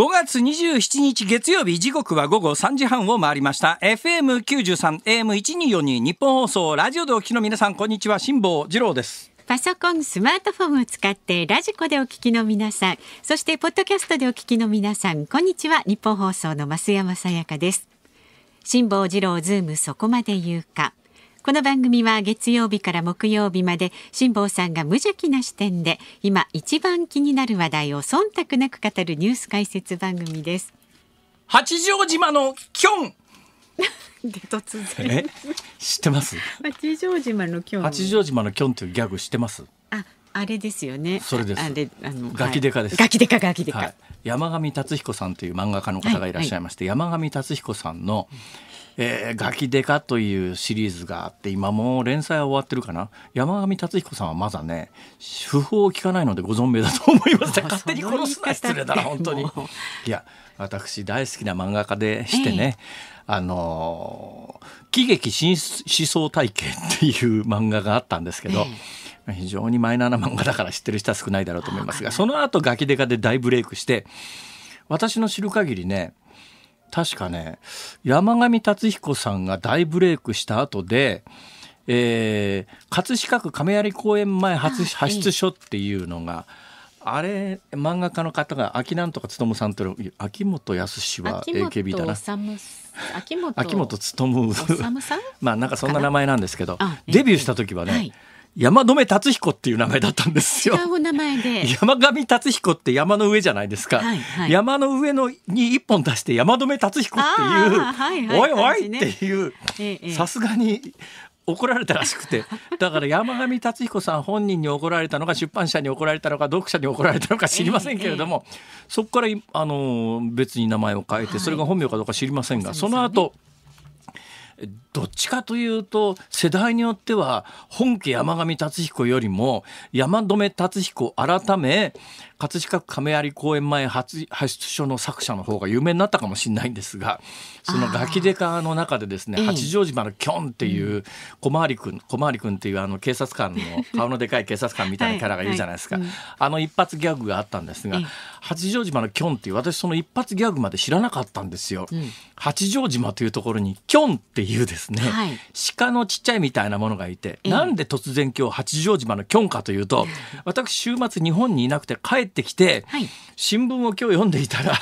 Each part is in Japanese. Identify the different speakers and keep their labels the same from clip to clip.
Speaker 1: 5月27日月曜日時刻は午後3時半を回りました
Speaker 2: FM93 AM1242 日本放送ラジオでお聞きの皆さんこんにちは辛坊治郎ですパソコン、スマートフォンを使ってラジコでお聞きの皆さん、そしてポッドキャストでお聞きの皆さん、こんにちは。日本放送の増山さやかです。辛坊治郎ズームそこまで言うか。この番組は月曜日から木曜日まで辛坊さんが無邪気な視点で今一番気になる話題を忖度なく語るニュース解説番組です八丈島のキョン で突然知ってます八丈島のキョン八
Speaker 1: 丈島のキョンというギャグ知ってます
Speaker 2: ああれですよね。それです。あれあのガキデカです。ガキデカガキデカ、はい、
Speaker 1: 山上達彦さんという漫画家の方がいらっしゃいまして、はいはい、山上達彦さんの、えー、ガキデカというシリーズがあって、今もう連載は終わってるかな。山上達彦さんはまだね、訃法を聞かないのでご存命だと思います。勝手に殺すな失礼だな、本当に。いや、私大好きな漫画家でしてね、えー、あのー、喜劇新思想体系っていう漫画があったんですけど、え非常にマイナーな漫画だから知ってる人は少ないだろうと思いますが、その後ガキデカで大ブレイクして、私の知る限りね、確かね山上達彦さんが大ブレイクした後で、えー、葛飾区亀有公園前発出所っていうのが。あれ漫画家の方が秋なんとか勉さんという秋元康は AKB だな
Speaker 2: 秋元秋元勉 ま
Speaker 1: あなんかそんな名前なんですけど、デビューした時はね、はい山留達彦っていう名前だったんですよ。山上達彦って山の上じゃないですか。はいはい、山の上のに一本出して山留達彦っていう、はいはい、おいおいっていう、さすがに怒られたらしくて だから山上達彦さん本人に怒られたのか出版社に怒られたのか読者に怒られたのか知りませんけれども、ええそこからあの別に名前を変えて、はい、それが本名かどうか知りませんが、その後、どっちかというと世代によっては本家山上達彦よりも山留達彦改め葛飾区亀有公園前発出所の作者の方が有名になったかもしれないんですがそのガキデカの中でですね八丈島のキョンっていう小回り君小回り君っていうあの警察官の顔のでかい警察官みたいなキャラがいるじゃないですか、あの一発ギャグがあったんですが八丈島のキョンっていう私その一発ギャグまで知らなかったんですよ。八丈島というところにキョンっていうですね、鹿のちっちゃいみたいなものがいて、なんで突然今日八丈島のキョンかというと私週末日本にいなくて帰ってってきて、はい、新聞を今日読んでいたら、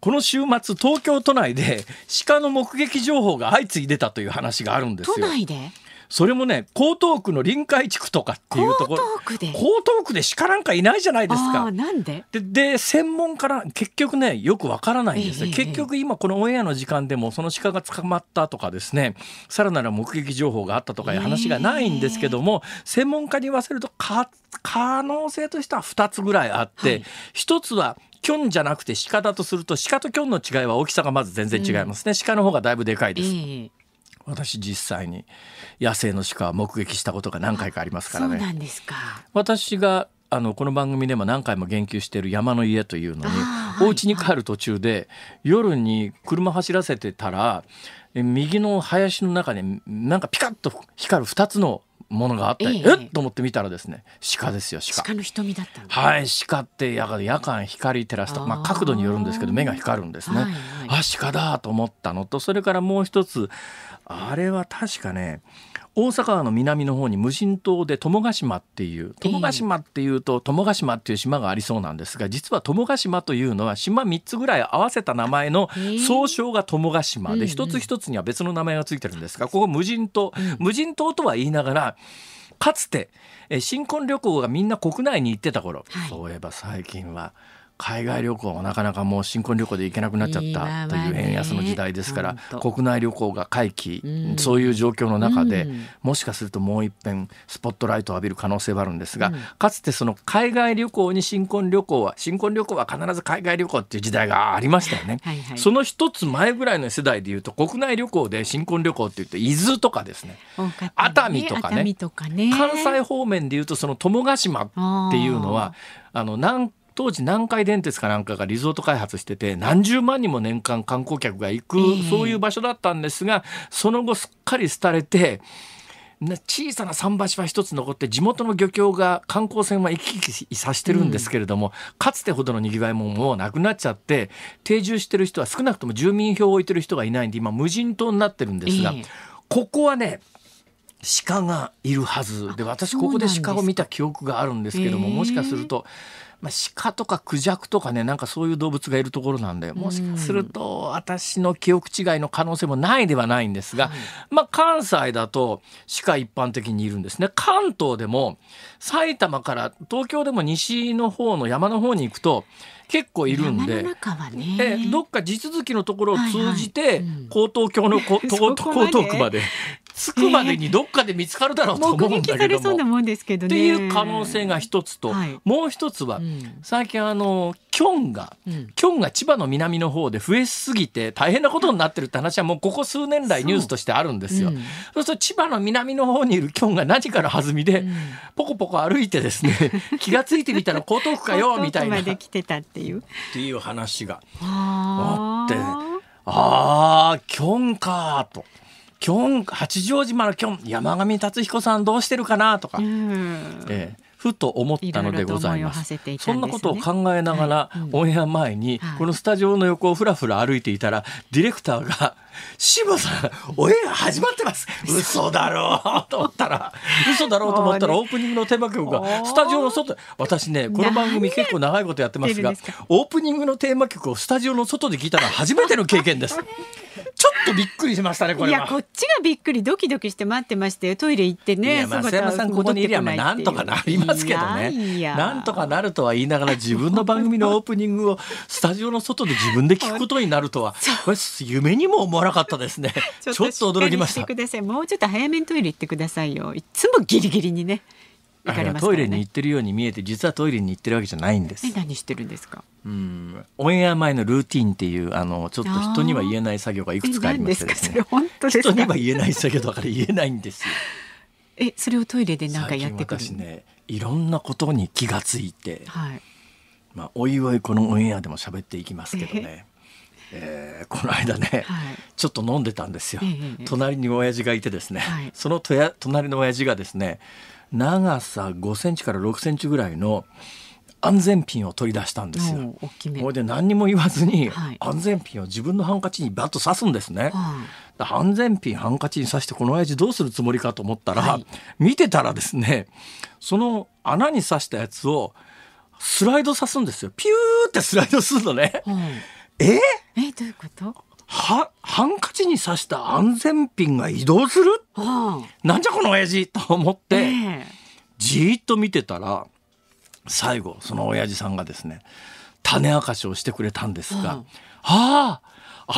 Speaker 1: この週末東京都内で鹿の目撃情報が相次いでたという話があるんですよ。都内でそれもね江東区の臨海地区とかっていうところ江東区で江東区で鹿なんかいないじゃないですか。なんでで専門家ら結局ねよくわからないんですええ、結局今このオンエアの時間でもその鹿が捕まったとかですねさらなる目撃情報があったとかいう話がないんですけども、え、専門家に言わせると可能性としては2つぐらいあって、はい、1つはキョンじゃなくて鹿だとすると鹿とキョンの違いは大きさがまず全然違いますね、うん、鹿の方がだいぶでかいです。私実際に野生の鹿は目撃したことが何回かありますからね。そうなんですか私があのこの番組でも何回も言及している山の家というのに、はい、お家に帰る途中で夜に車走らせてたら右の林の中になんかピカッと光る2つのものがあったええっと思ってみたらですね鹿ですよ鹿鹿の瞳だったはい鹿ってやが夜間光照らすとまあ、角度によるんですけど目が光るんですね、はいはい、あ鹿だと思ったのとそれからもう一つあれは確かね大阪の南の方に無人島で友ヶ島っていう友ヶ島っていうと友ヶ島っていう島がありそうなんですが実は友ヶ島というのは島3つぐらい合わせた名前の総称が友ヶ島で一つ一つには別の名前がついてるんですがここ無人島無人島とは言いながらかつて新婚旅行がみんな国内に行ってた頃、そういえば最近は。海外旅行はなかなかもう新婚旅行で行けなくなっちゃったという円安の時代ですから国内旅行が回帰、そういう状況の中で、もしかするともう一遍スポットライトを浴びる可能性はあるんですが、かつてその海外旅行に新婚旅行は新婚旅行は必ず海外旅行っていう時代がありましたよね。その一つ前ぐらいの世代でいうと国内旅行で新婚旅行っていうと伊豆とかですね、熱海とかね、関西方面でいうとその友ヶ島っていうのはあの何当時南海電鉄かなんかがリゾート開発してて何十万人も年間観光客が行く、そういう場所だったんですがその後すっかり廃れて。小さな桟橋は一つ残って地元の漁協が観光船は行き来させてるんですけれども、かつてほどのにぎわいももうなくなっちゃって定住してる人は少なくとも住民票を置いてる人がいないんで今無人島になってるんですが、ここはね鹿がいるはずで私ここで鹿を見た記憶があるんですけども、もしかすると。まあ、鹿とかクジャクとかねなんかそういう動物がいるところなんでもしかすると私の記憶違いの可能性もないではないんですが、まあ、関西だと鹿一般的にいるんですね関東でも埼玉から東京でも西の方の山の方に行くと結構いるんで、ね、えどっか地続きのところを通じて、江東は高等教の高等 区まで着くまでにどっかで見つかるだろうと思うんだけども。えー、れそうなもんですけどね。っていう可能性が一つと、はい、もう一つは、うん、最近あのキョンが、うん、キョンが千葉の南の方で増えすぎて大変なことになってるって話はもうここ数年来ニュースとしてあるんですよ。そううん、そうすると千葉の南の方にいるキョンが何から弾みで、ポコポコ歩いてですね 気が付いてみたら江東区かよみたいな。できてたっていう。っていう話があって。ああ、キョンかと。キョ八丈島のきょん、山上達彦さんどうしてるかなとか、えー、ふと思ったのでございます、ね、そんなことを考えながら、はいうん、オンエア前に、このスタジオの横をふらふら歩いていたらディレクターが「柴さんオンエア始まってます嘘だろう」と思ったら嘘だろうと思ったらオープニングのテーマ曲がスタジオの外私ねこの番組結構長いことやってますがオープニングのテーマ曲をスタジオの外で聞いたのは初めての経験です。ち ょとびっくりしましたねこれいやこっ
Speaker 2: ちがびっくりドキドキして待ってましたよトイレ行ってね増山さんここにいりゃなんとか
Speaker 1: なりますけどねなんとかなるとは言いながら自分の番組のオープニングをスタジオの外で自分で聞くことになるとはこれ夢にも思わなかったですね ちょっと驚きまし
Speaker 2: たもうちょっと早めにトイレ行ってくださいよいつもギリギリにね行かれます、ね、トイレに行って
Speaker 1: るように見えて実はトイレに行ってるわけじゃないんです何
Speaker 2: してるんですかうん
Speaker 1: オンエア前のルーティンっていうあのちょっと人には言えない作業がいくつかありましてですね
Speaker 2: 人には言
Speaker 1: えない作業だから言えないんですよ
Speaker 2: えそれをトイレで何かやってくる最
Speaker 1: ねいろんなことに気がついて、はい、まあお祝いこのオンエアでも喋っていきますけどね、えー、この間ね、はい、ちょっと飲んでたんですよ、えー、隣に親父がいてですね、はい、そのとや隣の親父がですね長さ5センチから6センチぐらいの安全ピンを取り出したんですよ。これで何にも言わずに、はい、安全ピンを自分のハンカチにバッと刺すんですね。はい、安全ピンハンカチに刺してこの親父どうするつもりかと思ったら、はい、見てたらですねその穴に刺したやつをスライドさすんですよピューってスライドするのね。はい、ええどういうことはハンカチに刺した安全ピンが移動する、うん、なんじゃこの親父と思って、えー、じっと見てたら最後その親父さんがですね種明かしをしてくれたんですが、うん、ああ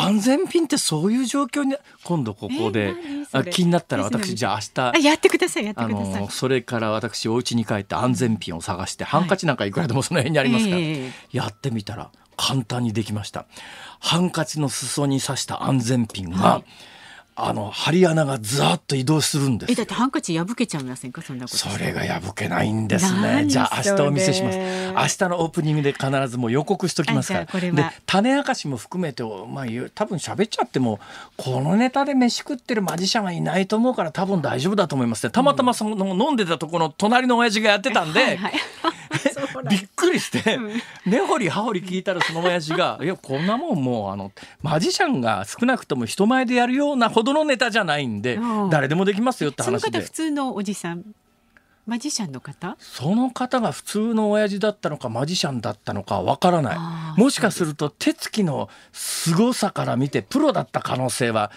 Speaker 1: 安全ピンってそういう状況に今度ここで、えー、気になったら私じゃあ明日やっ
Speaker 2: てくださいやってください
Speaker 1: それから私お家に帰って安全ピンを探して、はい、ハンカチなんかいくらでもその辺にありますから、えー、やってみたら簡単にできましたハンカチの裾に刺した安全ピンが、はい、あの針穴がずっと移動するんですえ
Speaker 2: だってハンカチ破けちゃいませんかそんなことそれが破け
Speaker 1: ないんですねじゃあ明日お見せします明日のオープニングで必ずもう予告しときますからで種明かしも含めてまあ多分喋っちゃってもこのネタで飯食ってるマジシャンはいないと思うから多分大丈夫だと思いますねたまたまその、うん、飲んでたところの隣の親父がやってたんで、はいはいびっくりして根掘、り葉掘り聞いたらその親父が「いやこんなもんもうあのマジシャンが少なくとも人前でやるようなほどのネタじゃないんで誰でもできますよ」って話で。普
Speaker 2: 通のおじさんマジシャンの方
Speaker 1: その方が普通の親父だったのかマジシャンだったのかわからないもしかすると手つきの凄さから見てプロだった可能性は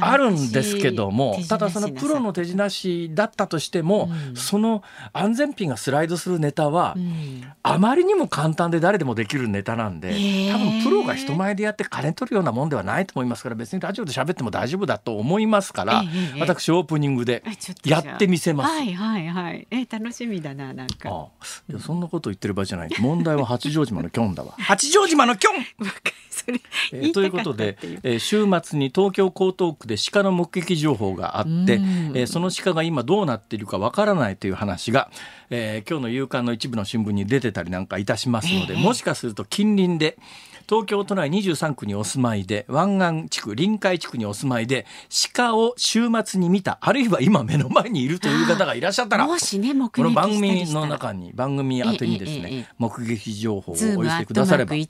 Speaker 1: あるんですけどもただそのプロの手品師だったとしても、うん、その安全ピンがスライドするネタは、うん、あまりにも簡単で誰でもできるネタなんで、多分プロが人前でやって金取るようなもんではないと思いますから別にラジオで喋っても大丈夫だと思いますから、私オープニングでやってみせます。は
Speaker 2: いはいはいいえ楽しみだななんかあ
Speaker 1: いやそんなこと言ってる場合じゃない問題は八丈島のキョンだわ
Speaker 2: 八丈島のキョンそれえー、ということで、
Speaker 1: えー、週末に東京江東区で鹿の目撃情報があって、えー、その鹿が今どうなっているかわからないという話が、えー、今日の夕刊の一部の新聞に出てたりなんかいたしますので、えー、もしかすると近隣で、東京都内23区にお住まいで湾岸地区臨海地区にお住まいで鹿を週末に見たあるいは今目の前にいるという方がいらっしゃったら、もし、ね、この番組の中に番組宛にですね、目撃情報をお寄せくだされば、番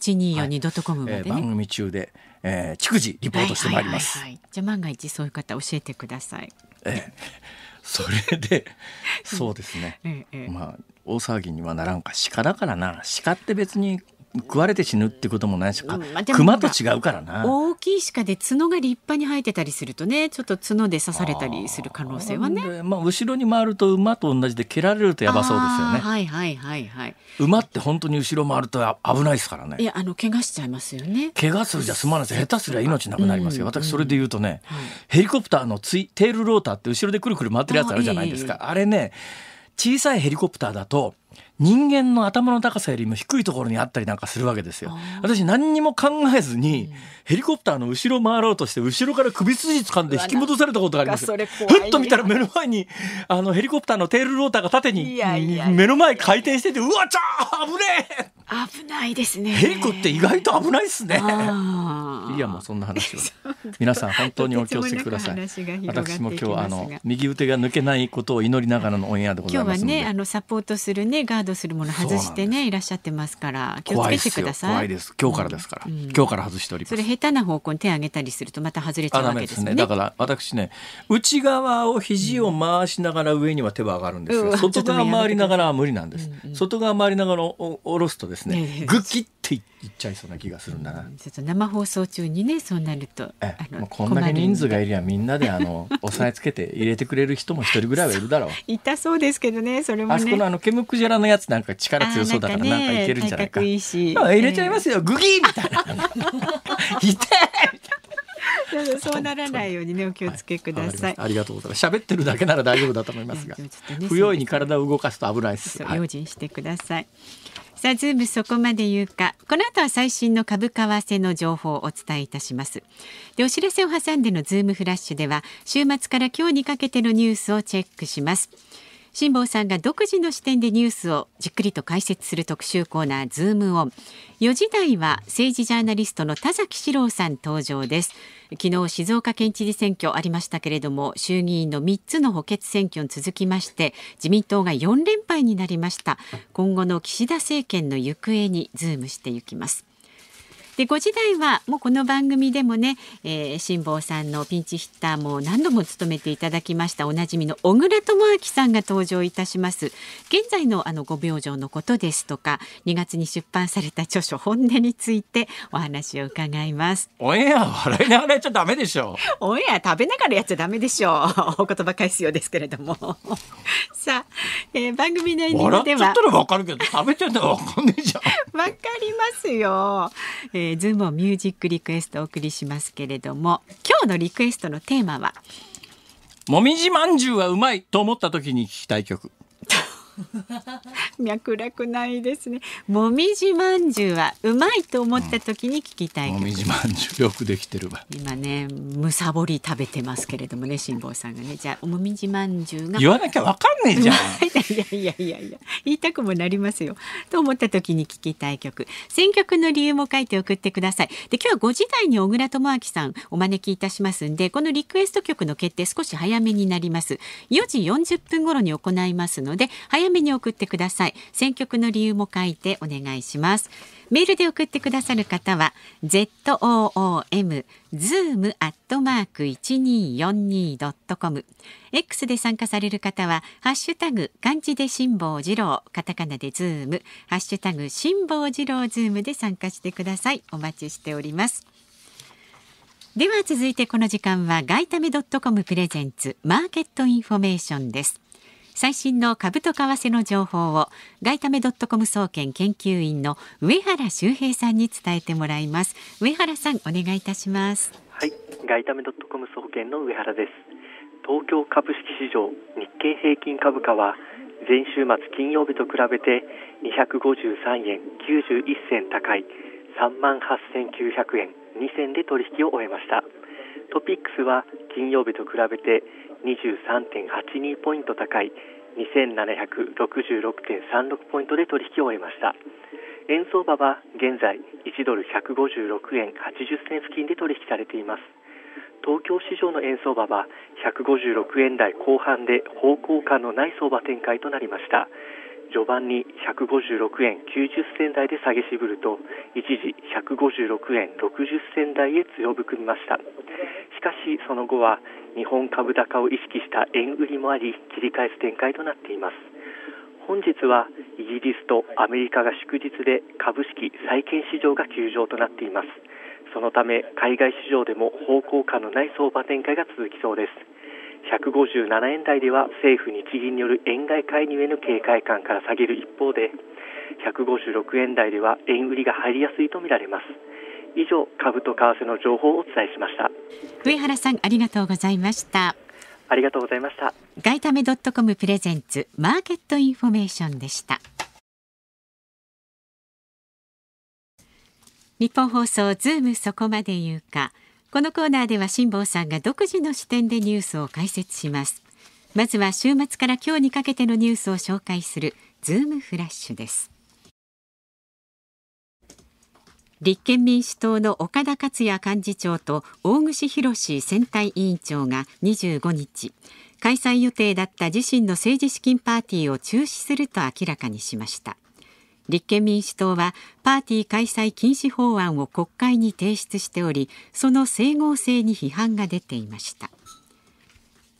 Speaker 1: 組中で、えー、逐次リポートしてまいります、はいは
Speaker 2: いはいはい、じゃ万が一そういう方教えてください、
Speaker 1: ええ、それで
Speaker 2: そうですね、え え、
Speaker 1: まあ大騒ぎにはならんか鹿だからな鹿って別に食われて死ぬってこともないし、うん熊と違うからな大
Speaker 2: きい鹿で角が立派に生えてたりするとねちょっと角で刺されたりする可能性は
Speaker 1: ねまあ、後ろに回ると馬と同じで蹴られるとやばそうですよねは
Speaker 2: いはいはいはい
Speaker 1: 馬って本当に後ろ回ると危ないですからねい
Speaker 2: やあの怪我しちゃいますよね怪我するじゃすまないです下手すりゃ命なくなりますよ、うん、私そ
Speaker 1: れで言うとね、はい、ヘリコプターのついテールローターって後ろでくるくる回ってるやつあるじゃないですかあえー、あれね小さいヘリコプターだと人間の頭の高さよりも低いところにあったりなんかするわけですよ。私何にも考えずに、ヘリコプターの後ろ回ろうとして後ろから首筋掴んで引き戻されたことがあります。ふっと見たら目の前にあのヘリコプターのテールローターが縦に目の前回転しててうわちゃー危ね
Speaker 2: え危ないですね。ヘリ
Speaker 1: コって意外と危ないですね。いやもうそんな話は
Speaker 2: 皆さん本当にお気をつけください。私も今日あの
Speaker 1: 右腕が抜けないことを祈りながらのオンエアでございます今日はね
Speaker 2: あのサポートするねガードするもの外してねいらっしゃってますから気をつけてください怖いです今日からです
Speaker 1: から、今日から外しておりますそ
Speaker 2: れ下手な方向に手を挙げたりするとまた外れちゃうわけですね、だか
Speaker 1: ら私ね内側を肘を回しながら上には手は上がるんですが、う外側回りながらは無理なんです、外側回りながら下ろすとですね、ぐっきっっていっちゃいそうな気がするんだな。ちょっ
Speaker 2: と生放送中にねそうなるとえあのこんだけ人数が
Speaker 1: いるやみんなであの押さえつけて入れてくれる人も一人ぐらいはいるだろう。
Speaker 2: いたそうですけどねそれも、ね、あそこの
Speaker 1: あのケムクジャラのやつなんか力強そうだからなんかいけるんじゃないか。
Speaker 2: いい入れちゃいますよ、えー、グギーみたいな。痛いそうならないようにねお気をつけください。はい、
Speaker 1: ありがとうございます。喋ってるだけなら大丈夫だと思いますが、ね、不用意に体を動かすと危
Speaker 2: ないです。用心してください。はいさあズームそこまで言うかこの後は最新の株為替の情報をお伝えいたしますでお知らせを挟んでのズームフラッシュでは週末から今日にかけてのニュースをチェックします辛坊さんが独自の視点でニュースをじっくりと解説する特集コーナーズームオン4時台は政治ジャーナリストの田崎史郎さん登場です昨日静岡県知事選挙ありましたけれども衆議院の3つの補欠選挙に続きまして自民党が4連敗になりました今後の岸田政権の行方にズームしていきますで5時台はもうこの番組でもね、えー、辛坊さんのピンチヒッターも何度も務めていただきましたおなじみの小倉智明さんが登場いたします現在のあのご病状のことですとか2月に出版された著書本音についてお話を伺いますオンエア笑いながらやっちゃダメでしょオンエア食べながらやっちゃダメでしょうお言葉返すようですけれども さあ、えー、番組のエンディングでは笑っちゃったらわかるけど食べちゃったらわかんないじゃん わかりますよ、えーえー、ズームミュージックリクエストお送りしますけれども今日のリクエストのテーマは
Speaker 1: もみじまんじゅうはうまいと思った時に聞きたい曲
Speaker 2: 脈絡ないですねもみじまんじゅうはうまいと思った時に聞きたい、うん、もみじまんじゅう よくできてるわ今ねむさぼり食べてますけれどもね辛坊さんがねじゃあもみじまんじゅうが言わなきゃわかんねえじゃん いやいやいやいや言いたくもなりますよと思った時に聞きたい曲選曲の理由も書いて送ってくださいで今日は5時台に小倉智明さんお招きいたしますんでこのリクエスト曲の決定少し早めになります4時40分頃に行いますので早早めに送ってください選曲の理由も書いてお願いしますメールで送ってくださる方は zoom zoom アットマーク 1242.com X で参加される方はハッシュタグ漢字で辛坊治郎カタカナでズームハッシュタグ辛坊治郎ズームで参加してくださいお待ちしておりますでは続いてこの時間は外為ドットコムプレゼンツマーケットインフォメーションです最新の株と為替の情報を外為ドットコム総研研究員の上原修平さんに伝えてもらいます上原さんお願いいたしますは
Speaker 3: い外為ドットコム総研の上原です東京株式市場日経平均株価は前週末金曜日と比べて253円91銭高い3万8900円2銭で取引を終えましたトピックスは金曜日と比べて23.82ポイント高い2766.36ポイントで取引を終えました円相場は現在1ドル156円80銭付近で取引されています東京市場の円相場は156円台後半で方向感のない相場展開となりました序盤に156円90銭台で下げ渋ると一時156円60銭台へ強含みましたしかしその後は日本株高を意識した円売りもあり切り返す展開となっています本日はイギリスとアメリカが祝日で株式債券市場が休場となっていますそのため海外市場でも方向感のない相場展開が続きそうです157円台では政府・日銀による円買い介入への警戒感から下げる一方で156円台では円売りが入りやすいとみられます以上株と為替の情報をお伝えしました
Speaker 2: 上原さんありがとうございました
Speaker 3: ありがとうございました
Speaker 2: 外為ドットコムプレゼンツマーケットインフォメーションでした日本放送ズームそこまで言うかこのコーナーでは辛坊さんが独自の視点でニュースを解説しますまずは週末から今日にかけてのニュースを紹介するズームフラッシュです立憲民主党の岡田克也幹事長と大串博志選対委員長が25日開催予定だった自身の政治資金パーティーを中止すると明らかにしました立憲民主党はパーティー開催禁止法案を国会に提出しておりその整合性に批判が出ていました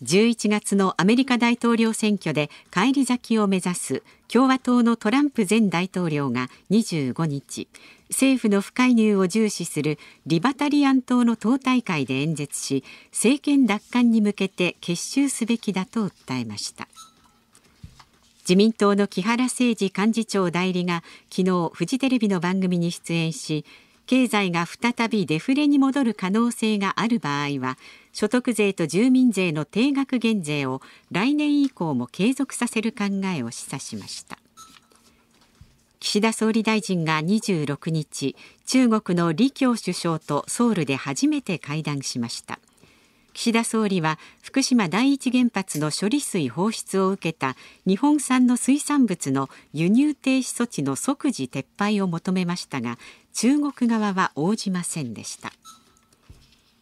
Speaker 2: 11月のアメリカ大統領選挙で返り咲きを目指す共和党のトランプ前大統領が25日政府の不介入を重視するリバタリアン党の党大会で演説し政権奪還に向けて結集すべきだと訴えました。自民党の木原誠二幹事長代理が昨日フジテレビの番組に出演し経済が再びデフレに戻る可能性がある場合は所得税と住民税の定額減税を来年以降も継続させる考えを示唆しました岸田総理大臣が26日中国の李強首相とソウルで初めて会談しました岸田総理は福島第一原発の処理水放出を受けた日本産の水産物の輸入停止措置の即時撤廃を求めましたが中国側は応じませんでした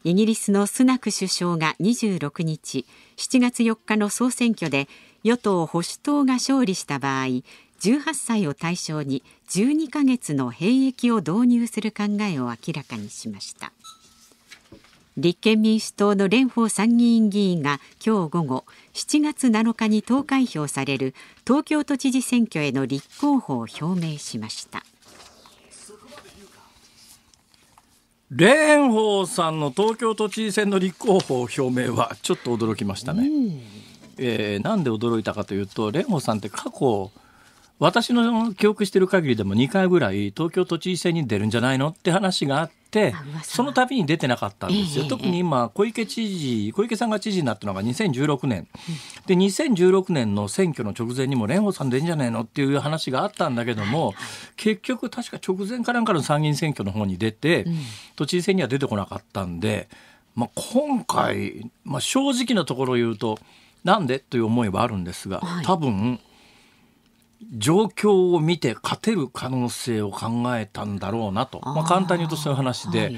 Speaker 2: イギリスのスナク首相が26日7月4日の総選挙で与党・保守党が勝利した場合18歳を対象に12ヶ月の兵役を導入する考えを明らかにしました。立憲民主党の蓮舫参議院議員が今日午後7月7日に投開票される東京都知事選挙への立候補を表明しました蓮舫さんの東京都知事選の立候補表明はち
Speaker 1: ょっと驚きましたね、うえー、なんで驚いたかというと蓮舫さんって過去私の記憶している限りでも2回ぐらい東京都知事選に出るんじゃないのって話があっててその度に出てなかったんですよ、えー、特に今小池知事小池さんが知事になったのが2016年、うん、で2016年の選挙の直前にも蓮舫さん出んじゃねえのっていう話があったんだけども、はいはい、結局確か直前かなんかの参議院選挙の方に出て、うん、都知事選には出てこなかったんで、まあ、今回、まあ、正直なところを言うとなんでという思いはあるんですが、はい、多分。状況を見て勝てる可能性を考えたんだろうなとまあ、簡単に言うとそういう話で、はいはい、え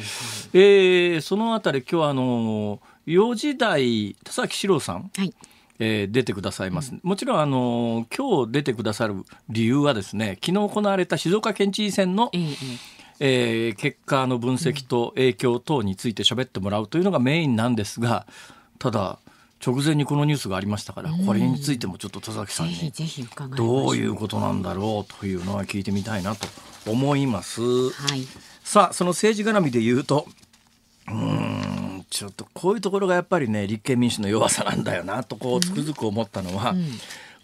Speaker 1: ー、そのあたり今日あの4時台田崎史郎さん、はいえー、出てくださいます、うん、もちろんあの今日出てくださる理由はですね昨日行われた静岡県知事選の、ええー、結果の分析と影響等について喋ってもらうというのがメインなんですがただ直前にこのニュースがありましたから、これについてもちょっと田崎さんに
Speaker 2: どういうこ
Speaker 1: となんだろうというのは聞いてみたいなと思います。はい、さあその政治絡みで言うとうんちょっとこういうところがやっぱりね立憲民主の弱さなんだよなとこうつくづく思ったのは。うんうん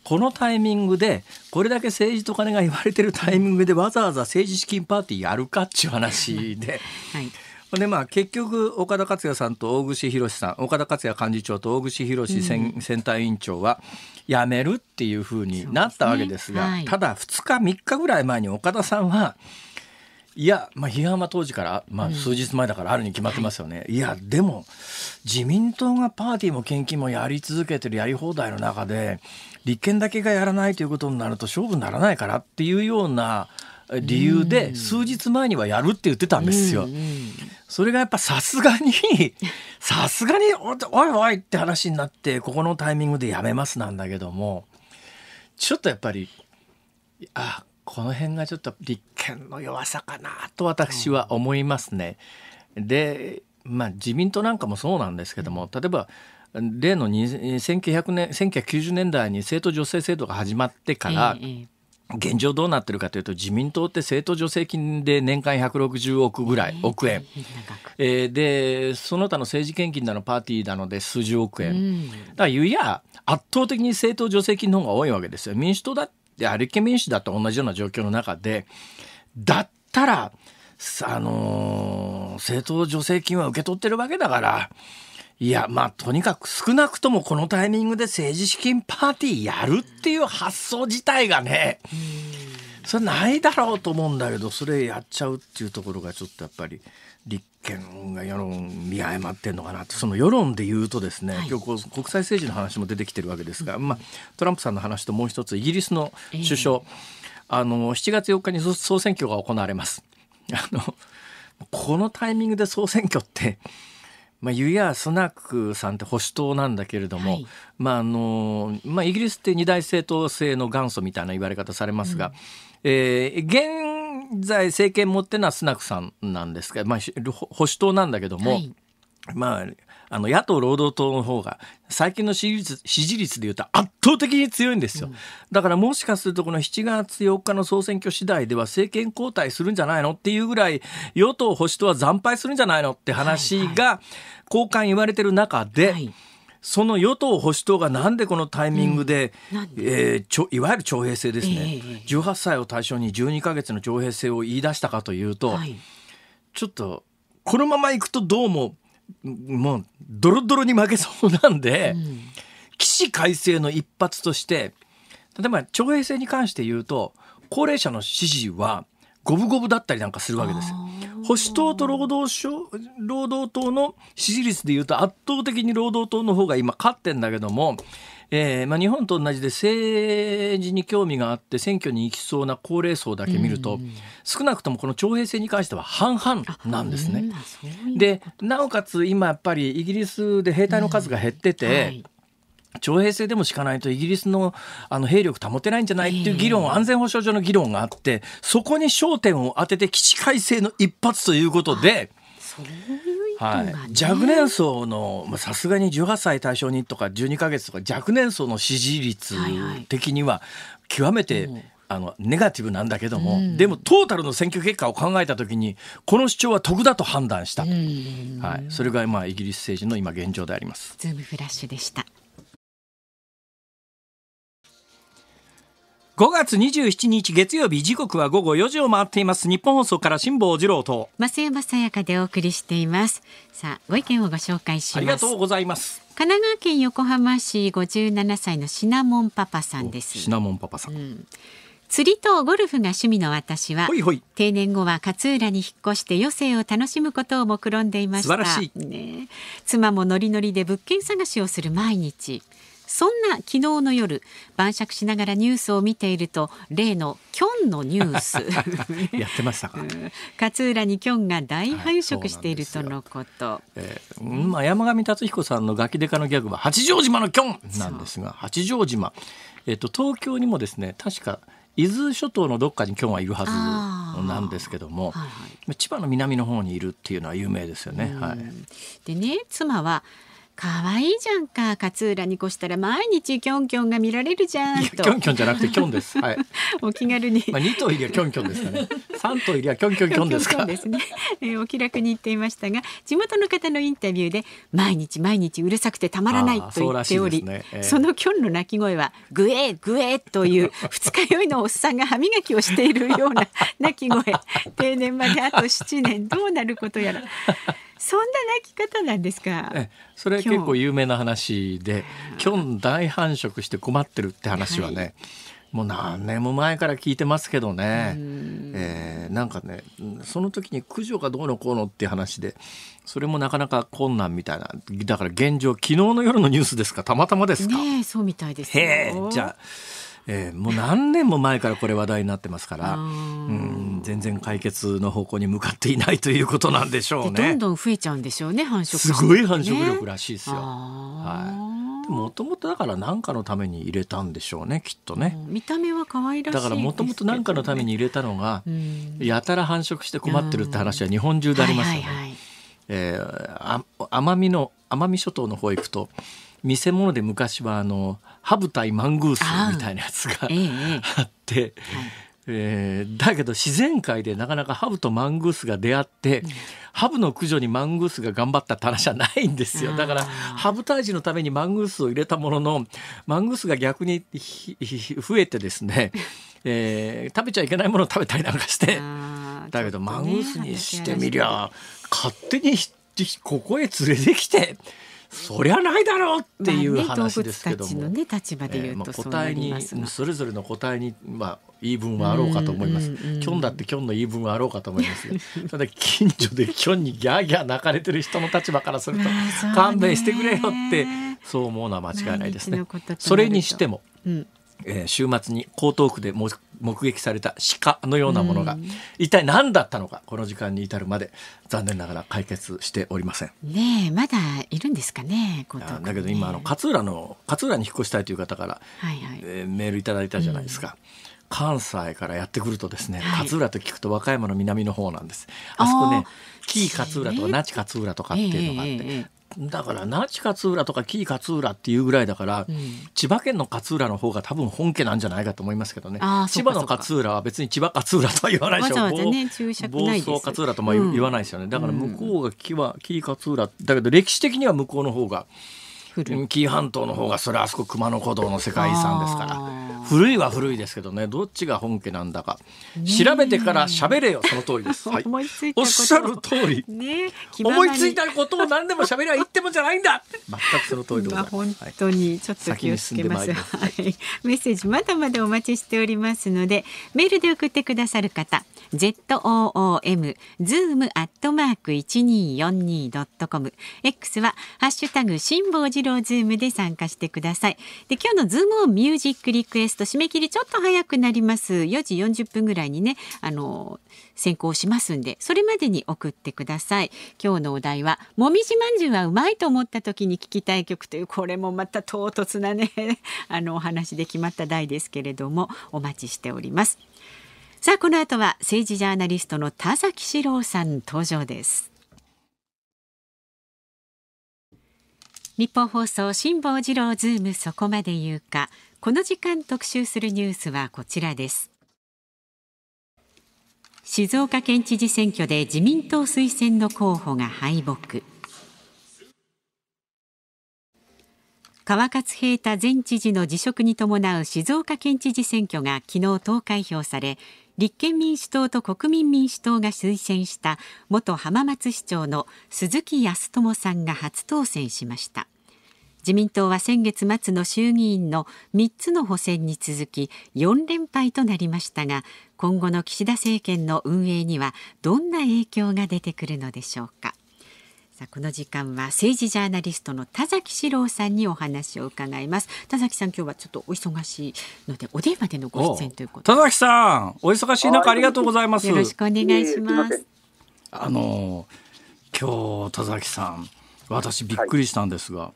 Speaker 1: このタイミングでこれだけ政治と金が言われてるタイミングでわざわざ政治資金パーティーやるかっちゅう話で、はい、でまあ結局岡田克也さんと大串博さん岡田克也幹事長と大串博選,、選対委員長は辞めるっていうふうになったわけですが、ねはい、ただ2日3日ぐらい前に岡田さんはいや、まあ、批判は当時から、まあ、数日前だからあるに決まってますよね、うんいやでも自民党がパーティーも献金もやり続けてるやり放題の中で立憲だけがやらないということになると勝負にならないからっていうような理由で数日前にはやるって言ってたんですよ。うんうん、それがやっぱさすがに さすがにおいおいって話になってここのタイミングでやめますなんだけどもちょっとやっぱりあこの辺がちょっと立憲の弱さかなと私は思いますね。うん、でまあ自民党なんかもそうなんですけども例えば例の1900年1990年代に政党助成制度が始まってから、ええ、現状どうなってるかというと自民党って政党助成金で年間160億ぐらい、えー、億円、えー、でその他の政治献金だのパーティーなので数十億円、うん、だから言いや圧倒的に政党助成金の方が多いわけですよ民主党だって立憲民主だと同じような状況の中でだったらあのー、政党助成金は受け取ってるわけだから。いやまあとにかく少なくともこのタイミングで政治資金パーティーやるっていう発想自体がねそれないだろうと思うんだけどそれやっちゃうっていうところがちょっとやっぱり立憲が世論見誤ってるのかなってその世論で言うとですね、今日国際政治の話も出てきてるわけですが、まあ、トランプさんの話ともう一つイギリスの首相、あの7月4日に総選挙が行われます。あのこのタイミングで総選挙ってまあ、ユヤ・スナックさんって保守党なんだけれども、はい、まああのまあ、イギリスって二大政党制の元祖みたいな言われ方されますが、うん、えー、現在政権持ってるのはスナックさんなんですが、まあ、保守党なんだけども、はい、まああの野党労働党の方が最近の支持率支持率でいうと圧倒的に強いんですよ、うん、だからもしかするとこの7月4日の総選挙次第では政権交代するんじゃないのっていうぐらい与党保守党は惨敗するんじゃないのって話が交換言われてる中で。はいはいその与党保守党がなんでこのタイミングで、うん、えー、ちょいわゆる徴兵制ですね、えー、18歳を対象に12か月の徴兵制を言い出したかというと、は
Speaker 3: い、ちょ
Speaker 1: っとこのままいくとどうももうドロドロに負けそうなんで、うん、起死回生の一発として例えば徴兵制に関して言うと高齢者の支持は五分五分だったりなんかするわけです保守党と労働省労働党の支持率で言うと圧倒的に労働党の方が今勝ってんだけどもえーまあ、日本と同じで政治に興味があって選挙に行きそうな高齢層だけ見ると、うん、少なくともこの徴兵制に関しては半々なんですね。うん、でなおかつ今やっぱりイギリスで兵隊の数が減ってて、うんはい徴兵制でもしかないとイギリスのあの兵力保てないんじゃないっていう議論、えー、安全保障上の議論があってそこに焦点を当てて基地改正の一発ということで。
Speaker 3: そうはい、若年
Speaker 1: 層のさすがに18歳対象にとか12か月とか若年層の支持率的には極めて、あのネガティブなんだけども、うん、でもトータルの選挙結果を考えた時にこの主張は得だと判断したと、うん、はい、それがまあイギリス政治の今現状であります。
Speaker 2: ズームフラッシュでした
Speaker 1: 5月27日月曜日時刻は午後4時を回っています日本放送から辛坊治郎と
Speaker 2: 増山さやかでお送りしていますさあご意見をご紹介しますありがとうございます神奈川県横浜市57歳のシナモンパパさんですシ
Speaker 1: ナモンパパさん、うん
Speaker 2: 釣りとゴルフが趣味の私は定年後は勝浦に引っ越して余生を楽しむことを目論んでいました、ね、妻もノリノリで物件探しをする毎日そんな昨日の夜晩酌しながらニュースを見ていると例のキョンのニュース
Speaker 1: やってましたか
Speaker 2: 勝浦にキョンが大繁殖しているとのこと、はい、
Speaker 1: えー、まあ、山上達彦さんのガキデカのギャグは八丈島のキョンなんですが八丈島、えーと、東京にもですね確か伊豆諸島のどっかにキョンはいるはずなんですけども、はい、千葉の南の方にいるっていうのは有名ですよね。はい、
Speaker 2: でね妻は可愛いじゃんか勝浦に越したら毎日キョンキョンが見られるじゃんとキョンキョンじゃなくてキョンですはい お気軽にまあ二頭いりゃキョンキョンですかね
Speaker 1: 三頭いりゃキョンキョンキョンですか。で
Speaker 2: すね、えー。お気楽に言っていましたが、地元の方のインタビューで毎日毎日うるさくてたまらないと言っており、そねえー、そのキョンの鳴き声はグエーグエーという二日酔いのおっさんが歯磨きをしているような鳴き声。定年まであと7年どうなることやら。そんな鳴き方なんですか。
Speaker 1: それは結構有名な話で、キョン大繁殖して困ってるって話はね。はいもう何年も前から聞いてますけどね、えー、なんかねその時に駆除がどうのこうのっていう話でそれもなかなか困難みたいなだから現状昨日の夜のニュースですかたまたまですかねそうみたいですへえじゃあえー、もう何年も前からこれ話題になってますから、うん、全然解決の方向に向かっていないということなんでしょうね。どんど
Speaker 2: ん増えちゃうんでしょうね繁殖、力。すごい繁殖力らしいですよ。は
Speaker 1: い。もともとだから何かのために入れたんでしょうねきっとね。
Speaker 2: 見た目は可愛らしい、だからもと
Speaker 1: もと何かのために入れたのが、やたら繁殖して困ってるって話は日本中でありますよね。えー、奄美の奄美諸島の方行くと見せ物で昔はあのハブ対マングースみたいなやつがあって、ええ、えー、だけど自然界でなかなかハブとマングースが出会って、ハブの駆除にマングースが頑張ったって話じゃないんですよだからハブ退治のためにマングースを入れたもののマングースが逆に増えてですねえー、食べちゃいけないものを食べたりなんかしてだけどマングースにしてみりゃ、勝手にここへ連れてきてそりゃないだろうっていう話ですけども、まあね、たちの、ね、立場で言うと、えー、答えにそれぞれの答えにまあ言い分はあろうかと思います。キョンだってキョンの言い分はあろうかと思います ただ近所でキョンにギャーギャー泣かれてる人の立場からすると勘弁してくれよってそう思うのは間違いないですね。それにしても、うん、えー、週末に江東区でもう目撃された鹿のようなものが、一体何だったのかこの時間に至るまで残念ながら解決しておりません。
Speaker 2: ねえまだいるんですかね。ねだけど今あの
Speaker 1: 勝浦の勝浦に引っ越したいという方から、はいはい、えー、メールいただいたじゃないですか。うん関西からやってくるとですね、はい、勝浦と聞くと和歌山の南の方なんですあそこね紀伊勝浦とか那智勝浦とかっていうのがあって、えーえー、だから那智勝浦とか紀伊勝浦っていうぐらいだから、うん、千葉県の勝浦の方が多分本家なんじゃないかと思いますけどね千葉の勝浦は別に千葉勝浦とは言わないでしょわざわざ、ね、
Speaker 2: 暴走勝浦とも言わない
Speaker 1: ですよね、うん、だから向こうが紀伊勝浦だけど歴史的には向こうの方が紀伊半島の方がそれはあそこ熊野古道の世界遺産ですから。古いは古いですけどねどっちが本家なんだか調べてから喋れよその通りです、はい、おっしゃる通り、ね、思いついたことを何でも喋りゃ言ってもじゃないんだ
Speaker 2: 全くその通りでございます、まあ、本当にちょっと気をつけます、はい、メッセージまだまだお待ちしておりますのでメールで送ってくださる方 ZOOM、zoom アットマーク一二 1242.com。X は、ハッシュタグ、辛坊治郎ズームで参加してください。で、今日のズームをミュージックリクエスト、締め切りちょっと早くなります。四時四十分ぐらいにね、あの、先行しますんで、それまでに送ってください。今日のお題は、もみじ饅頭はうまいと思った時に聞きたい曲という、これもまた唐突なね、あの、お話で決まった題ですけれども、お待ちしております。さあこの後は政治ジャーナリストの田崎史郎さん登場です日本放送辛坊治郎ズームそこまで言うかこの時間特集するニュースはこちらです静岡県知事選挙で自民党推薦の候補が敗北川勝平太前知事の辞職に伴う静岡県知事選挙が昨日投開票され立憲民主党と国民民主党が推薦した元浜松市長の鈴木康友さんが初当選しました自民党は先月末の衆議院の3つの補選に続き4連敗となりましたが今後の岸田政権の運営にはどんな影響が出てくるのでしょうかさあこの時間は政治ジャーナリストの田崎史郎さんにお話を伺います田崎さん今日はちょっとお忙しいのでお電話でのご出演ということ田
Speaker 1: 崎さんお忙しい中ありがとうございますよろしく
Speaker 2: お願いします
Speaker 1: あの今日田崎さん私びっくりしたんですが、はい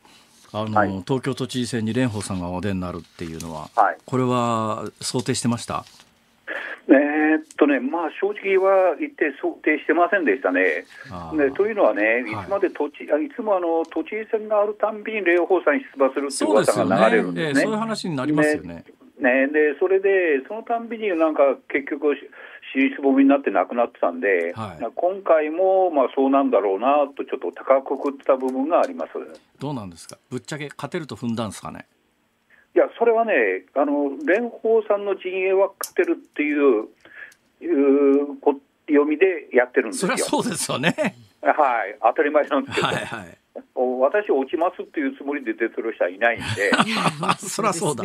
Speaker 1: あの、はい、東京都知事選に蓮舫さんがお出になるっていうのは、はい、これは想定してました
Speaker 4: えー、っとね、まあ、正直は言って想定してませんでしたね。ねというのはね、いつまで都知、はい、いつもあの都知事選があるたんびに蓮舫さんに出馬するっていう噂が流れるんですね。そう、ねえー、ういう話
Speaker 1: になりますよね。
Speaker 4: ね、ね、でそれで、そのたんびになんか結局、尻すぼみになってなくなってたんで、はい、今回もまあそうなんだろうなと、ちょっと高くくった部分があります
Speaker 1: どうなんですか、ぶっちゃけ勝てると踏んだんですかね。
Speaker 4: いや、それはね、あの蓮舫さんの陣営は勝てるっていういうこ読みでやってるんですよ。そりゃそうですよね。はい、当たり前なんですけど。はいはい私落ちますっていうつもりで出てる人はいないんで。そりゃそうだ。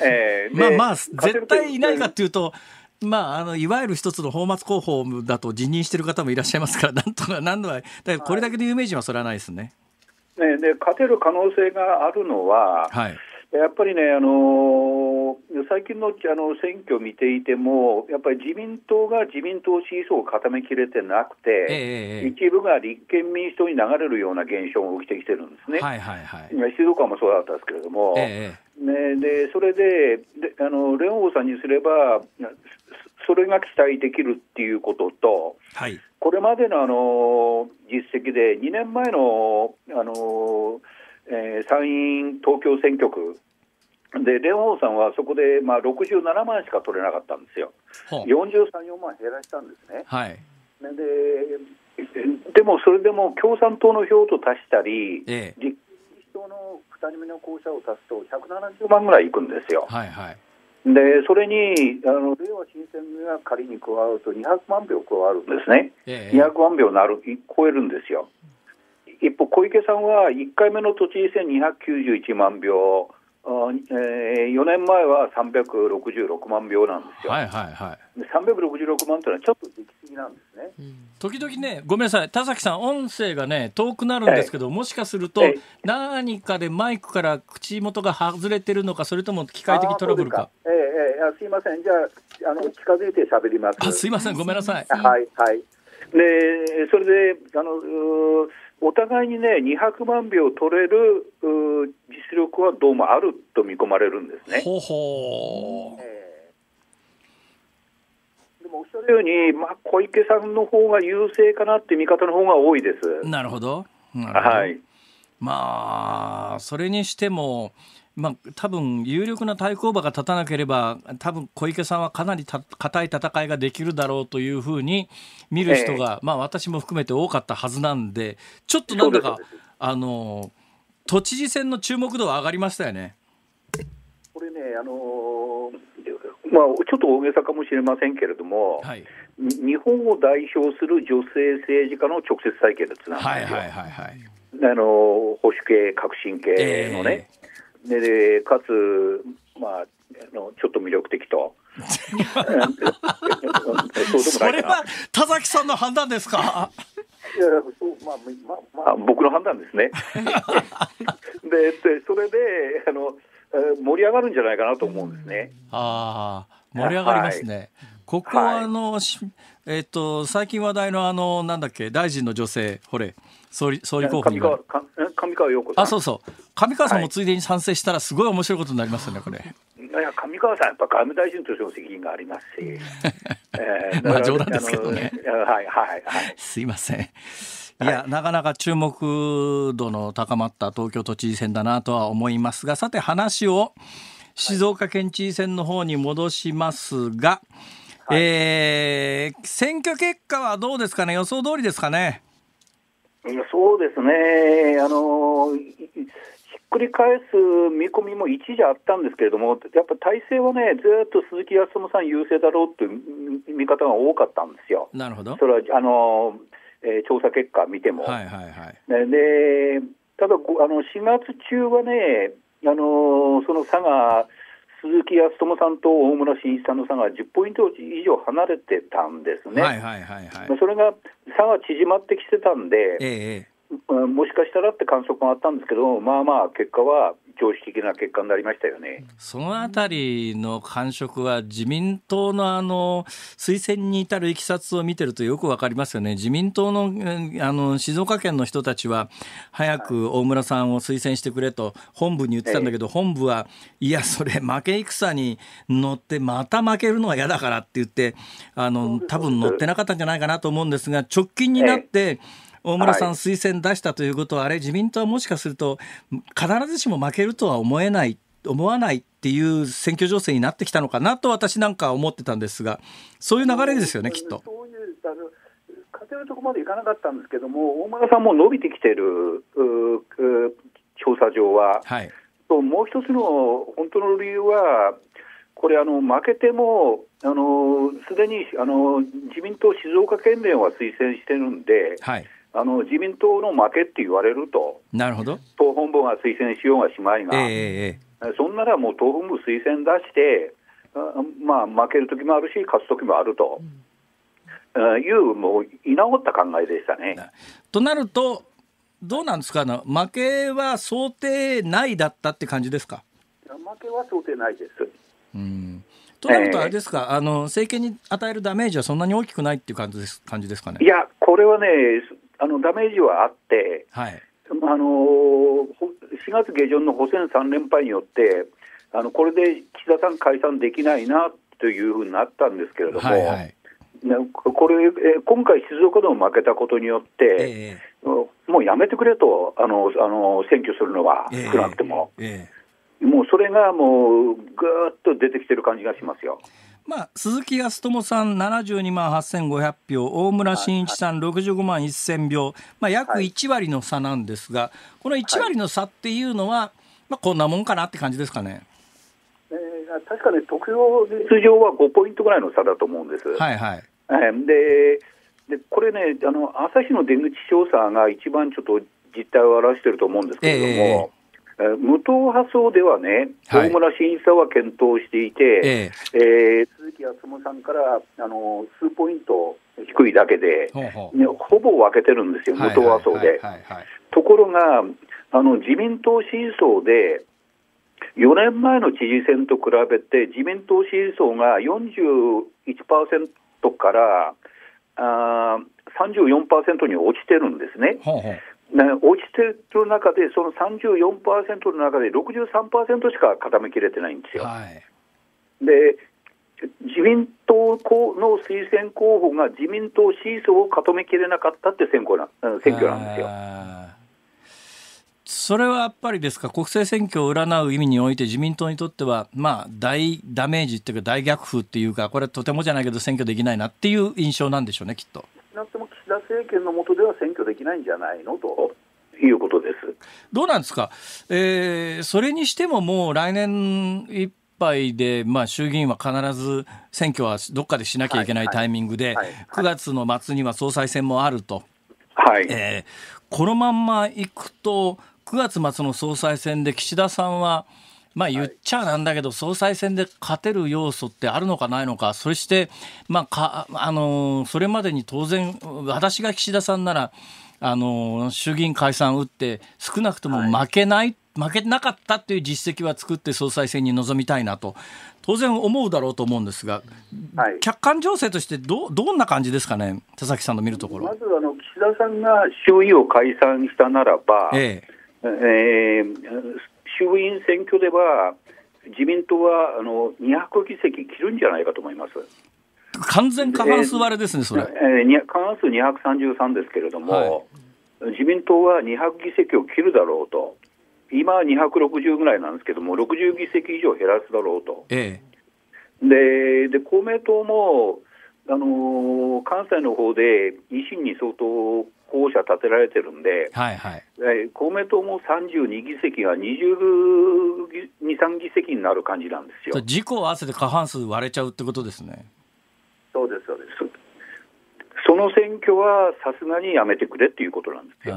Speaker 4: えー、まあまあ、絶対いないかっていう
Speaker 1: と、まあ、あのいわゆる一つの泡沫広報だと辞任してる方もいらっしゃいますから、なんとか、なんとか、これだけで有名人はそれはないですね。
Speaker 4: はい、ね勝てる可能性があるのは、はい、やっぱりね、あの最近のあの選挙見ていても、やっぱり自民党が自民党支持層を固めきれてなくて、ええ、一部が立憲民主党に流れるような現象が起きてきてるんで
Speaker 3: すね、はいはいは
Speaker 4: い、静岡もそうだったんですけれども、え、ね、でそれでであの、蓮舫さんにすれば、それが期待できるっていうことと、はい、これまでのあの実績で、2年前のあのーえー、参院東京選挙区で蓮舫さんはそこで、まあ、67万しか取れなかったんですよ、
Speaker 2: 43、
Speaker 4: 4万減らしたんですね。はい、ででもそれでも共産党の票と足したり、ええ、立憲民主党の2人目の候補者を足すと、170万ぐらいいくんですよ。はいはい、でそれにあの令和新選組が仮に加わると200万票加わるんですね、ええ、200万票なる超えるんですよ。一方、小池さんは1回目の都知事選291万票、えー、4年前は366万票なんで
Speaker 3: すよ。
Speaker 1: はいはいは
Speaker 4: い、366万というのはちょっとできすぎなんですね、うん、
Speaker 1: 時々ね、ごめんなさい、田崎さん、音声がね、遠くなるんですけど、はい、もしかすると、何かでマイクから口元が外れてるのか、それとも機械的トラブルか。
Speaker 4: すいません、じゃあ、あの近づいて喋りますあすいません、ごめんなさい。はい、はいでそれであのお互いにね、200万票取れる実力はどうもあると見込まれるんですね。ほほでもおっしゃるように、まあ、小池さんの方が優勢かなって見方の方が多いで
Speaker 1: す。なるほど。ほどはい。まあ、それにしても、まあ、多分有力な対抗馬が立たなければ多分小池さんはかなり硬い戦いができるだろうというふうに見る人が、えー、まあ、私も含めて多かったはずなんでちょっとなんだかあの都知事選の注目度は上がりましたよね。
Speaker 4: これね、あのー、まあ、ちょっと大げさかもしれませんけれども、はい、日本を代表する女性政治家の直接対決なんですよ。はいはいはいはい、あの保守系、革新系のね、えーでかつ、まあ、あのちょっと魅力的と。それは
Speaker 1: 田崎さんの判断ですかい
Speaker 4: やそうまあまあ、まあ、僕の判断ですね。ででそれであの盛り上がるんじゃないかなと思うんですね。
Speaker 3: ああ盛り上がりま
Speaker 4: す
Speaker 1: ね。はい、ここはあの、はい、えっ、と最近話題のあのなんだっけ大臣の女性ほれ総理総理候補に上
Speaker 4: 川陽子あそうそ
Speaker 1: う上川さんもついでに賛成したらすごい面白いことになりますよね、これ。
Speaker 4: いや上川さん、やっぱ外務大臣としての責任がありますし、まあ冗談ですけどね。はいはいはい、
Speaker 1: すいません。いや、なかなか注目度の高まった東京都知事選だなとは思いますが、さて話を静岡県知事選の方に戻しますが、はい、えー、選挙結果はどうですかね、予想通りですかね。
Speaker 4: そうですね、あのくり返す見込みも一時あったんですけれども、やっぱ体制はね、ずっと鈴木康友さん優勢だろうという見方が多かったんですよ。
Speaker 1: なるほどそれは
Speaker 4: あの、えー、調査結果見ても。はいはいはい、でただあの、4月中はね、あのその差が、鈴木康友さんと大村慎一さんの差が10ポイント以上離れてたんです
Speaker 3: ね、はいはいはいは
Speaker 4: い、それが差が縮まってきてたんで、ええ、もしかしたらって観測もあったんですけど、まあまあ、結果は常識的な結果になりましたよね
Speaker 1: そのあたりの感触は、自民党のあの推薦に至るいきさつを見てるとよくわかりますよね、自民党のあの静岡県の人たちは、早く大村さんを推薦してくれと、本部に言ってたんだけど、本部はいや、それ、負け戦に乗って、また負けるのは嫌だからって言って、あの多分乗ってなかったんじゃないかなと思うんですが、直近になって、大村さん推薦出したということは、あれ自民党はもしかすると必ずしも負けるとは思えない思わないっていう選挙情勢になってきたのかなと私なんか思ってたんですがそういう流れですよねきっと。
Speaker 4: 勝てるとこまでいかなかったんですけども大村さんも伸びてきてる調査上は、はい、ともう一つの本当の理由はこれあの負けてもあのすでにあの自民党静岡県連は推薦してるんで。はいあの自民党の負けって言われると、なるほど党本部が推薦しようがしまいが、えー、そんならもう党本部推薦出して、あまあ、負ける時もあるし、勝つ時もあると。うん、いうもう居直った考えでしたね。
Speaker 1: となると、どうなんですか、ね、負けは想定内だったって感じですか
Speaker 4: 負けは想定内です。うんとなると、あれで
Speaker 1: すか、えー、あの政権に与えるダメージはそんなに大きくないっていう感じです感じですかね
Speaker 4: いや、これはね、あのダメージはあって、はい、あの4月下旬の補選3連敗によってあのこれで岸田さん解散できないなというふうになったんですけれども、はいはい、これ今回、静岡でも負けたことによって、えー、もうやめてくれと、あのあの選挙するのは、少なくても、えー、もうそれがもうぐーっと出てきてる感じがしますよ。まあ、鈴
Speaker 1: 木康友さん72万8500票、大村真一さん65万1000票、まあ、約1割の差なんですが、この1割の差っていうのは、まあ、こんなもんかなって感じですかね。
Speaker 4: え確かね、得票率上は5ポイントぐらいの差だと思うんです。はいはい。えでで、これね、あの朝日の出口調査が一番ちょっと実態を表していると思うんですけれども、無党派層ではね、大村審査は検討していて、はい、えー、鈴木康夫さんからあの数ポイント低いだけで、ほぼ分けてるんですよ、無党派層で。ところがあの、自民党支持層で、4年前の知事選と比べて、自民党支持層が41%からあー34%に落ちてるんですね。ほうほうね、落ちてる中で、その34%の中で63%しか固めきれてないんですよ。はい、で自民党の推薦候補が自民党支持層を固めきれなかったって選挙な選挙なんですよ。
Speaker 1: それはやっぱりですか国政選挙を占う意味において自民党にとっては、まあ、大ダメージっていうか大逆風っていうかこれとてもじゃないけど選挙できないなっていう印象なんでしょうねきっと。
Speaker 4: 政権の下では選挙できないんじゃないのと。
Speaker 1: いうことですどうなんですか、えー、それにしてももう来年いいで、まあ、衆議院は必ず選挙はどっかでしなきゃいけないタイミングで、9月の末には総裁選もあると、はいえー、このまんまいくと、9月末の総裁選で岸田さんは、まあ、言っちゃなんだけど、総裁選で勝てる要素ってあるのかないのか、そして、まあ、かあのそれまでに当然、私が岸田さんなら、あの衆議院解散打って、少なくとも負けない、はい、負けなかったという実績は作って総裁選に臨みたいなと、当然思うだろうと思うんですが、はい、客観情勢としてど、どんな感じですかね、田崎さんの見るところ。ま
Speaker 4: ずあの岸田さんが衆議院を解散したならば、えええー、衆院選挙では、自民党はあの200議席切るんじゃないかと思います。完全過半数割れですね、それ。え過半数233ですけれども、はい、自民党は200議席を切るだろうと、今は260ぐらいなんですけども、60議席以上減らすだろうと。ええ、でで公明党もあのー、関西の方で維新に相当候補者立てられてるんで、はいはい、公明党も32議席が22、3議席になる感じなんですよ。
Speaker 1: 故を合わせて過半数割れちゃうってことですね。
Speaker 4: そうですそうです。その選挙はさすがにやめてくれっていうことなんですよ。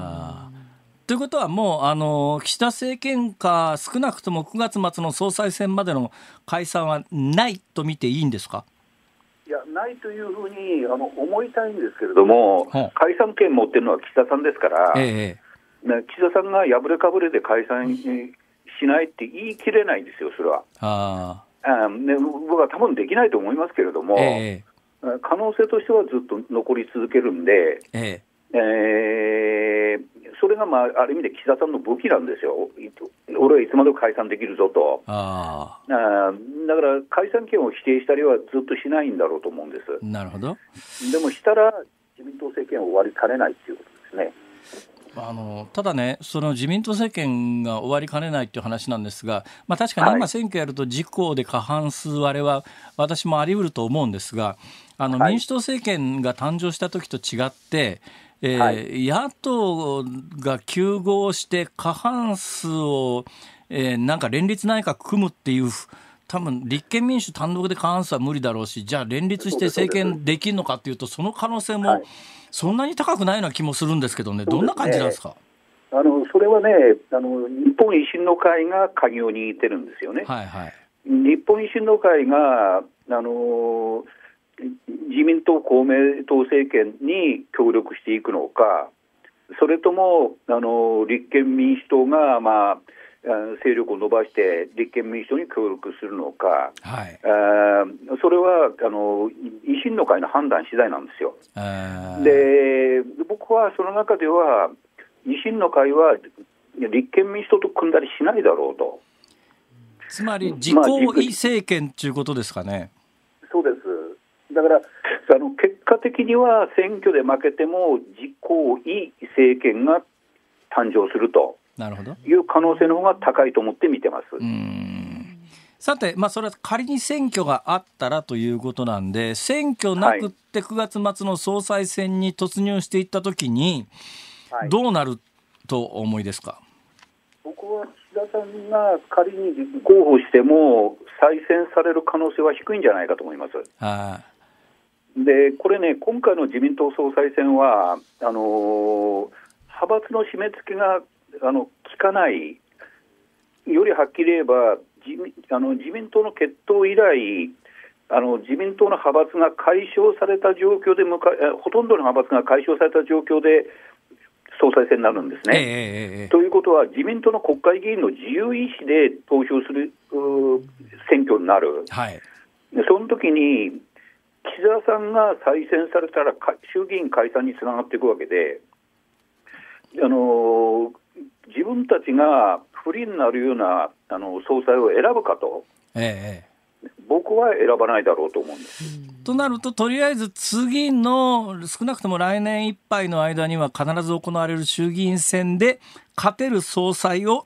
Speaker 1: ということはもうあの岸田政権か少なくとも9月末の総裁選までの解散はないと見ていいんですか
Speaker 4: ないというふうにあの思いたいんですけれども、はい、解散権持ってるのは岸田さんですから、ええ、ね、岸田さんが破れかぶれで解散しないって言い切れないんですよ、それは。
Speaker 1: あ
Speaker 4: あね、僕は多分できないと思いますけれども、え、可能性としてはずっと残り続けるんで。えー、それが、まあ、ある意味で岸田さんの武器なんですよ、俺はいつまでも解散できるぞと、ああだから解散権を否定したりはずっとしないんだろうと思うんです。なるほどでもしたら、自民党政権は終わりかねないということですね。
Speaker 1: あのただね、その自民党政権が終わりかねないという話なんですが、まあ、確かに今、選挙やると自公で過半数割れは私もあり得ると思うんですが、あの民主党政権が誕生した時と違って、はいえーはい、野党が休合して過半数を、えー、なんか連立内閣組むっていう。多分立憲民主単独で過半数は無理だろうしじゃあ連立して政権できるのかっていうとその可能性もそんなに高くないような気もするんですけどね、どんな感じなんです
Speaker 4: か、ね、あのそれはねあの、日本維新の会が鍵を握ってるんですよね。はいはい、日本維新の会があの自民党、公明党政権に協力していくのか、それともあの立憲民主党が、まあ、勢力を伸ばして立憲民主党に協力するのか、はい、それはあの維新の会の判断次第なんですよ。で僕はその中では維新の会は立憲民主党と組んだりしないだろうと。つまり自公維政
Speaker 1: 権ということですかね。まあ
Speaker 4: だからあの結果的には選挙で負けても自公いい政権が誕生するという可能性の方が高いと思って見てます。
Speaker 1: さて、まあ、それは仮に選挙があったらということなんで、選挙なくって9月末の総裁選に突入していったときに、どうなると思いですか、
Speaker 4: はいはい、僕は岸田さんが仮に立候補しても、再選される可能性は低いんじゃないかと思います。はい、あでこれね、今回の自民党総裁選は、あの派閥の締め付けがあの効かない、よりはっきり言えば、自民あの自民党の決闘以来、あの自民党の派閥が解消された状況でほとんどの派閥が解消された状況で総裁選になるんですね。えー、ということは、自民党の国会議員の自由意思で投票する選挙になる。はい、でその時に岸田さんが再選されたら衆議院解散につながっていくわけであの自分たちが不利になるようなあの総裁を選ぶかと、ええ、僕は選ばないだろうと思うんです。
Speaker 1: となると、とりあえず次の少なくとも来年いっぱいの間には必ず行われる衆議院選で勝てる総裁を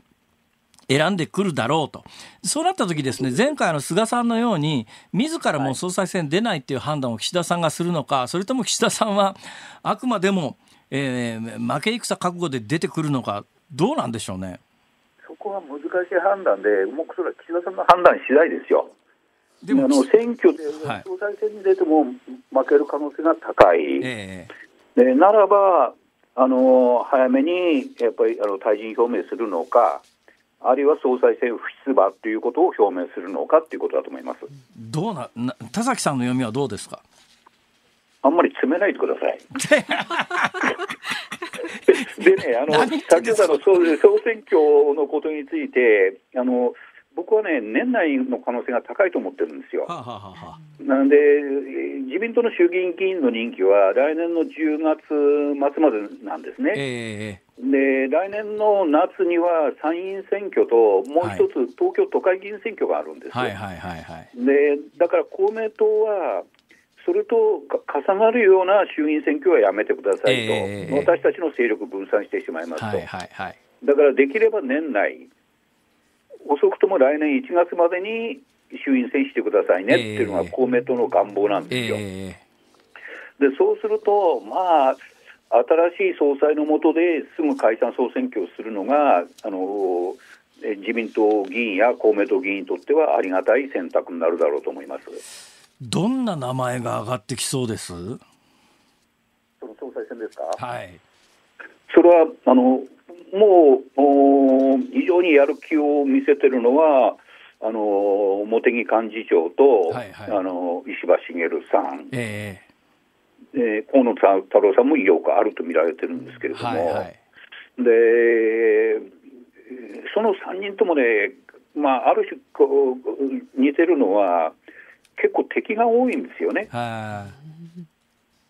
Speaker 1: 選んでくるだろうと、そうなった時ですね、前回の菅さんのように、自らも総裁選出ないっていう判断を岸田さんがするのか、それとも岸田さんはあくまでも、えー、負け戦覚悟で出てくるのか、どうなんでしょうね。
Speaker 4: そこは難しい判断で、もうそれは岸田さんの判断次第ですよ。
Speaker 2: でもあの選挙で
Speaker 4: 総裁選に出ても負ける可能性が高い、はい、えー、でならばあの、早めにやっぱりあの退陣表明するのか、あるいは総裁選不出馬ということを表明するのかということだと思います
Speaker 1: どうな田崎さんの読みはどうで
Speaker 4: すかあんまり詰めないでください。でね、あの先ほどの総選挙のことについてあの、僕はね、年内の可能性が高いと思ってるんですよ。ははなので、自民党の衆議院議員の任期は来年の10月末までなんですね。
Speaker 3: え
Speaker 4: ーで来年の夏には参院選挙と、もう一つ、東京都会議員選挙があるんですよ、はいはいはいでだから公明党は、それと重なるような衆院選挙はやめてくださいと、えー、私たちの勢力分散してしまいますと、はいはいだからできれば年内、遅くとも来年1月までに衆院選してくださいねっていうのが公明党の願望なんですよ。えー、でそうすると、まあ新しい総裁の下ですぐ解散総選挙をするのがあの自民党議員や公明党議員にとってはありがたい選択になるだろうと思います
Speaker 1: どんな名前が上がってきそうですその
Speaker 4: 総裁選ですか、はい、それはあのもう非常にやる気を見せてるのはあの茂木幹事長と、はいはい、あの石破茂さん、えー、えー、河野太郎さんも意欲あると見られてるんですけれども、はいはい、でその3人ともね、まあ、ある種こう似てるのは結構敵が多いんですよね。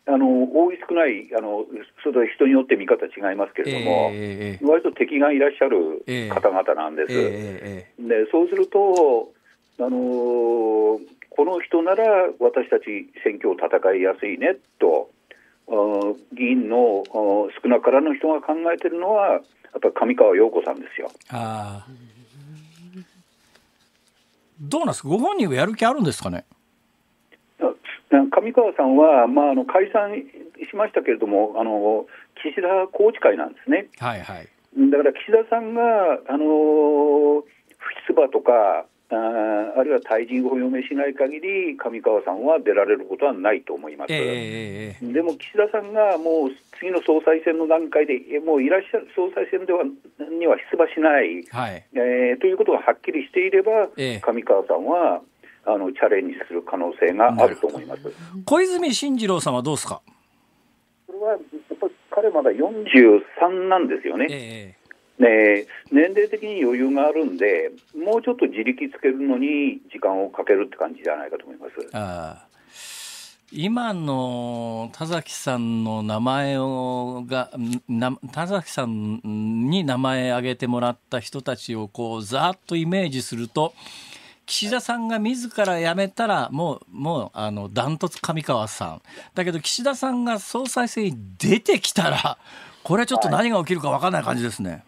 Speaker 4: あの多い少ないあのそれ人によって見方違いますけれども、えー、割と敵がいらっしゃる方々なんです。えーえー、でそうするとあのーこの人なら私たち選挙を戦いやすいねと議員の少なからぬ人が考えているのはやっぱ上川陽子さんですよ。
Speaker 3: あ
Speaker 1: どうなんですかご本人はやる気あるんですかね
Speaker 4: 上川さんは、まあ、あの解散しましたけれどもあの岸田宏池会なんですね。はいはい、だから岸田さんがあの不出馬とかああるいは退陣を表明しない限り、上川さんは出られることはないと思います、えー、でも岸田さんがもう次の総裁選の段階で、もういらっしゃる総裁選ではには出馬しない、はい、えー、ということがはっきりしていれば、えー、上川さんはあのチャレンジする可能性があると思います
Speaker 1: 小泉進次郎さんはどうですか
Speaker 4: これはやっぱり彼、まだ43なんですよね。えー年齢的に余裕があるんで、もうちょっと自力つけるのに時間をかけるって感じじゃないかと思いま
Speaker 1: す今の田崎さんの名前をが田崎さんに名前挙げてもらった人たちをこうざっとイメージすると岸田さんが自ら辞めたらもうもうあのダントツ上川さんだけど岸田さんが総裁選に出てきたらこれはちょっと何が起きるか分からない感じですね。はい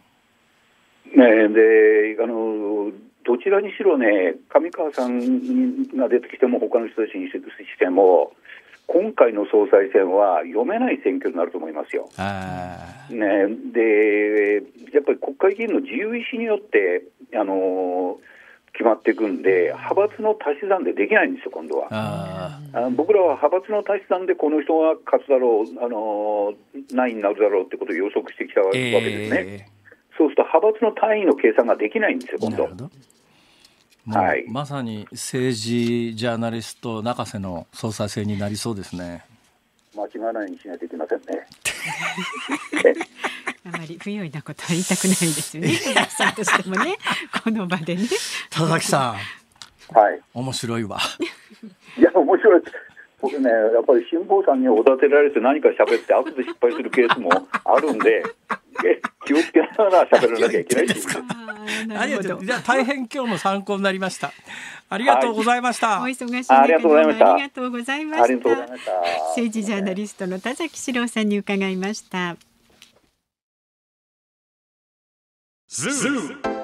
Speaker 4: ね、であのどちらにしろね、上川さんが出てきても、他の人たちにしても、今回の総裁選は読めない選挙になると思いますよ。ね、で、やっぱり国会議員の自由意思によって、あの決まっていくんで、派閥の足し算でできないんですよ、今度は。僕らは派閥の足し算でこの人が勝つだろう、あのないになるだろうってことを予測してきたわけですね。えーそうすると派閥の単位の計算ができないんですよ、今度。
Speaker 1: はい、まさに政治ジャーナリスト、中瀬の総裁選になりそうですね。
Speaker 4: 間違わないにしないといけませんね。
Speaker 2: あまり不用意なことは言いたくないですよね。さんとしてもね、この場でね。田崎さん。
Speaker 4: は
Speaker 1: い。面白いわ。
Speaker 4: いや、面白い。僕ね、やっぱり辛抱さんにおだてられて何か喋って後で失敗するケースもあるんで。気をつけながら喋らなきゃいけないですか。
Speaker 1: ありがとう。じゃあ大変今日の参考になりました。ありがとうございました。はい、お忙しい中ありがとうございました。ありが
Speaker 2: とうございました。政治ジャーナリストの田崎史郎さんに伺いました。
Speaker 4: ズー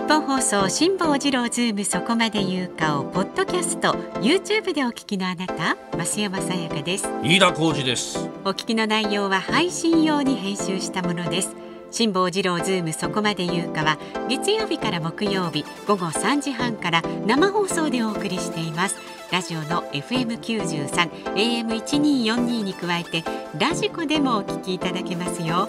Speaker 2: 日本放送辛坊治郎ズームそこまで言うかをポッドキャスト YouTube でお聞きのあなた増山さやかです
Speaker 1: 飯田浩司です
Speaker 2: お聞きの内容は配信用に編集したものです辛坊治郎ズームそこまで言うかは月曜日から木曜日午後三時半から生放送でお送りしていますラジオの f m 九十三 a m 一二四二に加えてラジコでもお聞きいただけますよ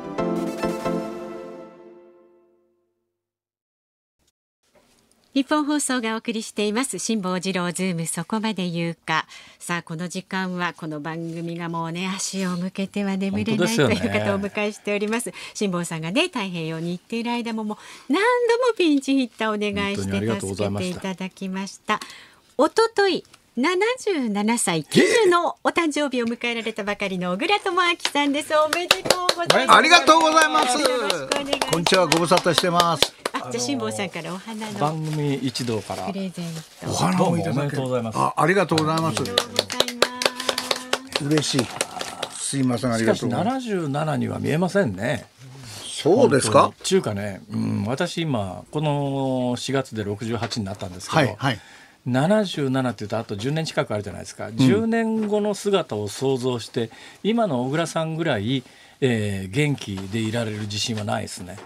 Speaker 2: 日本放送がお送りしています辛坊治郎ズームそこまで言うかさあこの時間はこの番組がもうね足を向けては眠れない、ね、という方をお迎えしております辛坊さんがね太平洋に行っている間ももう何度もピンチヒッターお願いして助けていただきました一昨日77歳記事のお誕生日を迎えられたばかりの小倉智明さんですおめでとうございますありがとうございます
Speaker 5: こんにちはご無沙汰してます
Speaker 2: あ、じゃ辛坊さんからお花の番
Speaker 5: 組一同からプレゼントお花をいただきあありがとうございます嬉しいすいませんありがとう
Speaker 1: 77には見えませんねそうですか。中華ね、うん、私今この四月で六十八になったんですけど、はいはい、77っていうとあと10年近くあるじゃないですか、うん、10年後の姿を想像して今の小倉さんぐらい、えー、元気でいられる自信はないですね。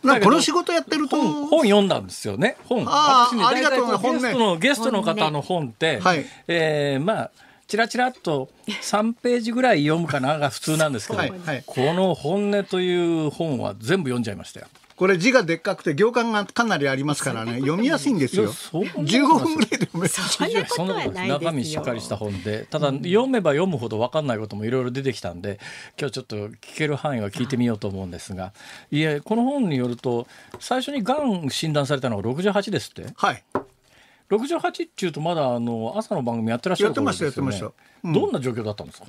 Speaker 1: この仕事やってると本読んだんですよね本あありがとう本ねゲストの方の本って、ね、はい、えー、まあチラチラっと3ページぐらい読むかなが普通なんですけど、はいはい、この「本音」という本は全部読んじゃいましたよ。
Speaker 5: これ字がでっかくて行間がかなりありますからね読みやすいんですよ。十五分ぐらい
Speaker 2: で読めそ
Speaker 1: んなことない中身しっかりした本でただ読めば読むほどわかんないこともいろいろ出てきたんで今日ちょっと聞ける範囲は聞いてみようと思うんですがいやこの本によると最初にがん診断されたのが十八ですって。はい六十八っていうとまだあの朝の番組やってらっしゃる頃ですよね、やってましたやってました、うん、どんな状況だったんですか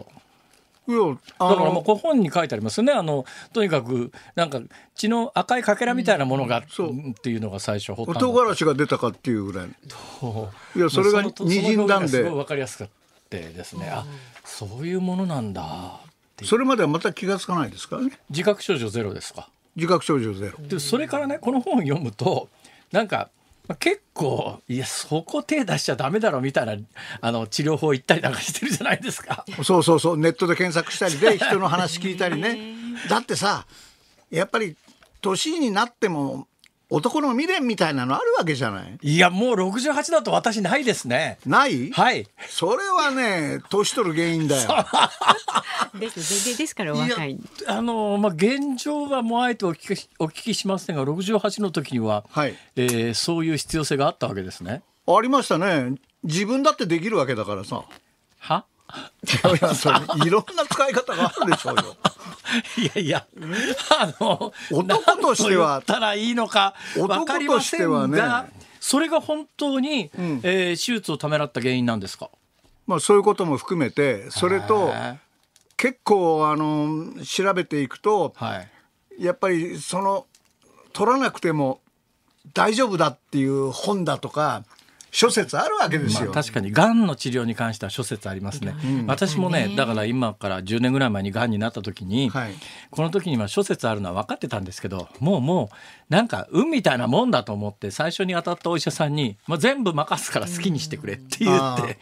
Speaker 1: だからもうこ本に書いてありますねあのとにかくなんか血の赤いかけらみたいなものが、うん、っていうのが最初発端唐
Speaker 5: 辛子が出たかっていうぐらいい
Speaker 1: やそれがにじんだんですごい分か
Speaker 5: りやすくてですねあそういうものなんだそれまではまた気がつかないですからね自覚症状ゼロですか自覚症状ゼ
Speaker 1: ロでそれからねこの本を読むとなんか結構いやそこ手
Speaker 5: 出しちゃダメだろみたいなあの治療法行ったりなんかしてるじゃないですかそうそうそうネットで検索したりで人の話聞いたりね だってさやっぱり年になっても男の未練みたいなのあるわけじゃないいやもう68だと私ないですねないはいそれはね年取る原因だよ
Speaker 2: です全然ですから若い
Speaker 1: あのまあ現状はもうあえてお聞きお聞きしませんが68の時には、はい、えー、そういう必要性があったわけですねありました
Speaker 5: ね自分だってできるわけだからさ
Speaker 3: はい
Speaker 5: やいやそれいろんな使い方があるでしょうよいやいや、あの、男として
Speaker 1: は。たらいいのか、男としてはね、それが本当に、うん、えー、手術をためらった原因なんですか
Speaker 5: まあ、そういうことも含めて、それと、結構、あの、調べていくと、はい、やっぱり、その、取らなくても大丈夫だっていう本だとか、諸説あるわけですよ、まあ、
Speaker 1: 確かにがんの治療に関しては諸説ありますね、うん、私もねだから今から10年ぐらい前にがんになった時に、はい、この時には諸説あるのは分かってたんですけどもうもうなんか運みたいなもんだと思って最初に当たったお医者さんに、まあ、全部任すから好きにしてくれって言って。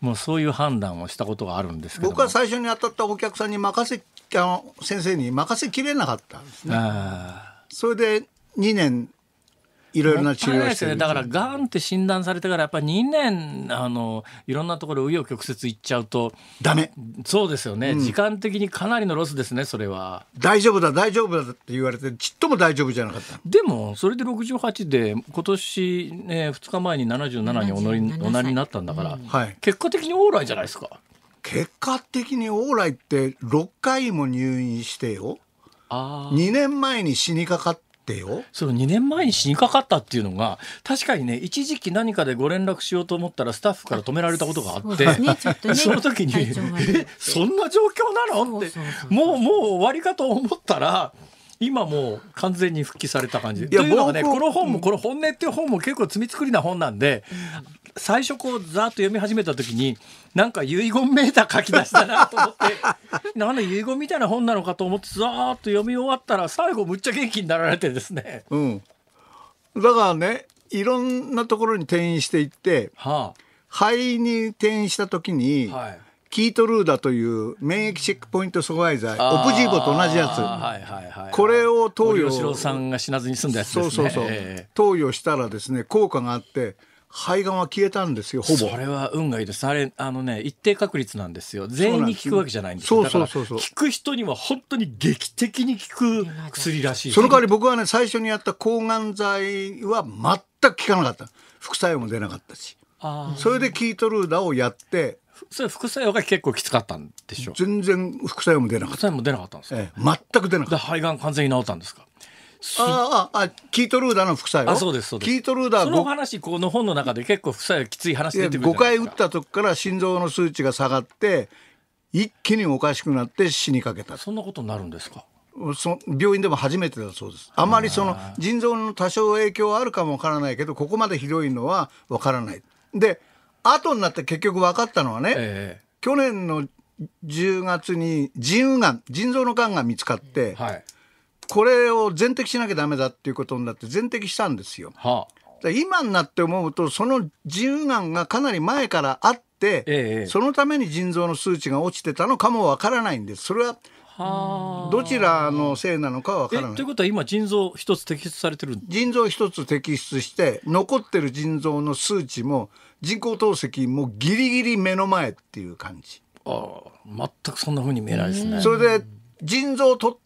Speaker 1: もうそういう判断をしたことがあるんですけど僕
Speaker 5: は最初に当たったお客さんに任せあの先生に任せきれなかったんですね。それで2年いろいろな治療ですねだから
Speaker 1: がんって診断されてからやっぱり2年あのいろんなところ紆余曲折行っちゃうとダメそうですよね、うん、時間的にかなりのロスですねそれは
Speaker 5: 大丈夫だ大丈夫だって言われてちっとも大丈夫
Speaker 1: じゃなかったでもそれで68で今年、ね、2日前に77におなりおなりになったんだから、うんはい、結果的にオーライじゃないですか
Speaker 5: 結果的にオーライって6回も入院してよ2年前に死にかかっ
Speaker 1: ってよその2年前に死にかかったっていうのが確かにね一時期何かでご連絡しようと思ったらスタッフから止められたことがあってそ、ねね、その時に「え そんな状況なの?」ってもうもう終わりかと思ったら。今もう完全に復帰された感じ。いやというのがねこの本もこの「本音」っていう本も結構積み作りな本なんで、最初こうざっと読み始めた時になんか遺言メーター書き出したなと思って何の 遺言みたいな本なのかと思ってざっと読み終わったら最後むっちゃ元気になられてで
Speaker 5: すね。うん、だからねいろんなところに転院していって、はあ、肺に転院した時に、はいキートルーダという免疫チェックポイント阻害剤オプジーボと同じや
Speaker 1: つ、
Speaker 5: これを投与さん
Speaker 1: が死なずに済んだやつ、ね、そうそうそう、え
Speaker 5: ー、投与したらですね効果があって肺がんは消えたんですよほぼそ
Speaker 1: れは運がいいですあれあのね一定確率なんですよ全員に効くわけじゃないんですそうそうそうそう効
Speaker 5: く人には本当に劇的に効く薬らしい、その代わり僕はね最初にやった抗がん剤は全く効かなかった副作用も出なかったしそれでキートルーダをやってそれ副作用が結構きつかったんでしょう全然副作用も出なかった副作用も出なかったんですか、ええ、全く出なかった肺がん完全に治ったんですかあああキートルーダーの副作用あそうですそうですキートルーダーその
Speaker 1: 話この本の
Speaker 5: 中で結構副作用き
Speaker 1: つい話出てくる5回
Speaker 5: 打った時から心臓の数値が下がって一気におかしくなって死にかけたそんなことになるんですかそ病院でも初めてだそうですあまりその腎臓の多少影響はあるかもわからないけどここまでひどいのはわからないで後になって結局分かったのはね、ええ、去年の10月に腎盂がん腎臓のがんが見つかって、はい、これを全摘しなきゃダメだっていうことになって全摘したんですよ。はあ、今になって思うとその腎盂がんがかなり前からあって、え、そのために腎臓の数値が落ちてたのかもわからないんです。それはどちらのせいなのかは分からない。ということは今腎臓一つ摘出されてる腎臓一つ摘出して残ってる腎臓の数値も人工透析もギリギリ目の前っていう感じああ全くそんなふうに見えないですねそれで腎臓を取っ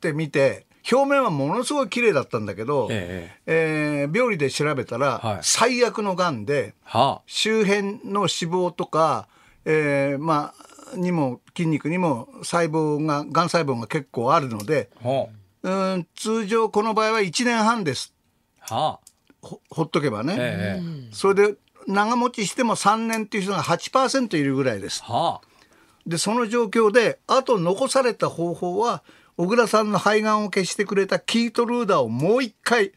Speaker 5: てみて表面はものすごい綺麗だったんだけど、えええー、病理で調べたら、はい、最悪のがんで、はあ、周辺の脂肪とか、えー、まあにも筋肉にも細胞ががん細胞が結構あるので、はあ、うん通常この場合は1年半です、はあ、ほほっとけばね、ええ、それで長持ちしても3年っていう人が8%いるぐらいです。はあ、でその状況であと残された方法は小倉さんの肺がんを消してくれたキートルーダーをもう一回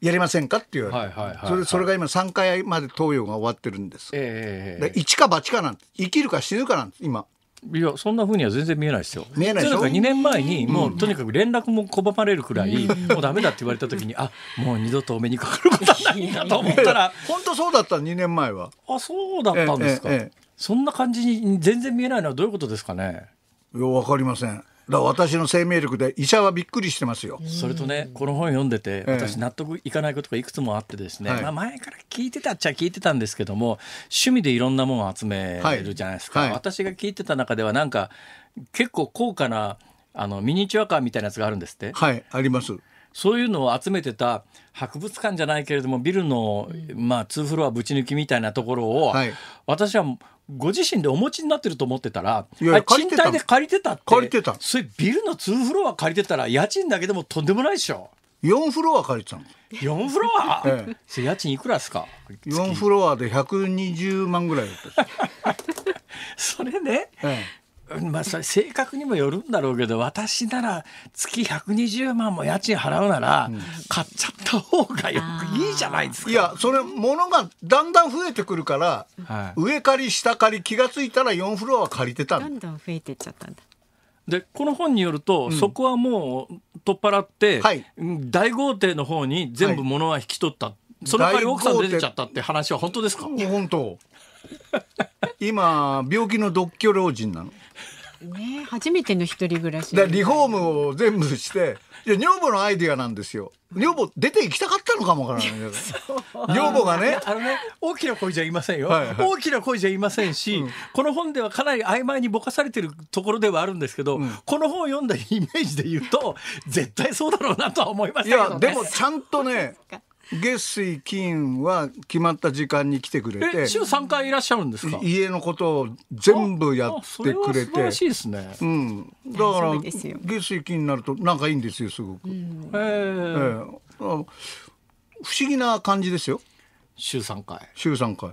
Speaker 5: やりませんかって言わ
Speaker 1: れて、はいはい、それそ
Speaker 5: れが今3回まで投与が終わってるんです、えー、一か八かなんて生きるか死ぬかなんて今いやそんなふうには全
Speaker 1: 然見えないですよ。見えないでしょ。2年前にもうとにかく連絡も拒まれるくらい、もうダメだって言われた時にあもう二度とお目にかかることないんだと思ったら 本当そうだった2年前は。あそうだったんですか。
Speaker 5: そんな感じに全然見えないのはどういうことですかね。いやわかりません。ら私の生命力で医者はびっくりしてますよ。それとねこの本読
Speaker 1: んでて私納得いかないことがいくつもあってですね、はい、まあ、前から聞いてたっちゃ聞いてたんですけども趣味でいろんなものを集めるじゃないですか、はいはい、私が聞いてた中ではなんか結構高価なあのミニチュアカーみたいなやつがあるんですって。はいありますそういうのを集めてた博物館じゃないけれどもビルの、まあ、2フロアぶち抜きみたいなところを、はい、私はご自身でお持ちになってると思ってたらいや賃貸で借りてたって借りてたそれビルの2フロア借りてたら家賃だけでもとんでもないでしょ4
Speaker 5: フロア借りてたの4フロア、ええ、そ家賃いくらですか4フロアで120万ぐらいだった それね、ええ、まあ、それ性
Speaker 1: 格にもよるんだろうけど私なら月120万も家賃払うなら
Speaker 5: 買っちゃった方がよくいいじゃないですか。いやそれ物がだんだん増えてくるから、はい、上借り下借り気が付いたら4フロア借りてたどんどん増えてっちゃったんだ。でこの本によると、うん、そこはもう取っ払って、はい、大
Speaker 1: 豪邸の方に全部物は引き取った、はい、その代わり奥さん出てちゃったって話は本当ですか本
Speaker 5: 当今病気の独居老人なの
Speaker 2: ね初めての一人暮らし。
Speaker 5: でリフォームを全部して、いや女房のアイディアなんですよ。女房出て行きたかったのかもからない
Speaker 2: 女房が
Speaker 3: ね、
Speaker 5: あのね、大きな声じゃ言いま
Speaker 1: せんよ。はいはい大きな声じゃ言いませんし、この本ではかなり曖昧にぼかされてるところではあるんですけど、この本を読んだイメージで言うと、絶対そうだろうなとは思いましいたけどやでもち
Speaker 5: ゃんとね月水金は決まった時間に来てくれて週三回いらっしゃるんですか家のことを全部やってくれて、しいですね、うん、だから月水金になるとなんかいいんですよすごく、うん、ええ不思議な感じですよ週三回週三回、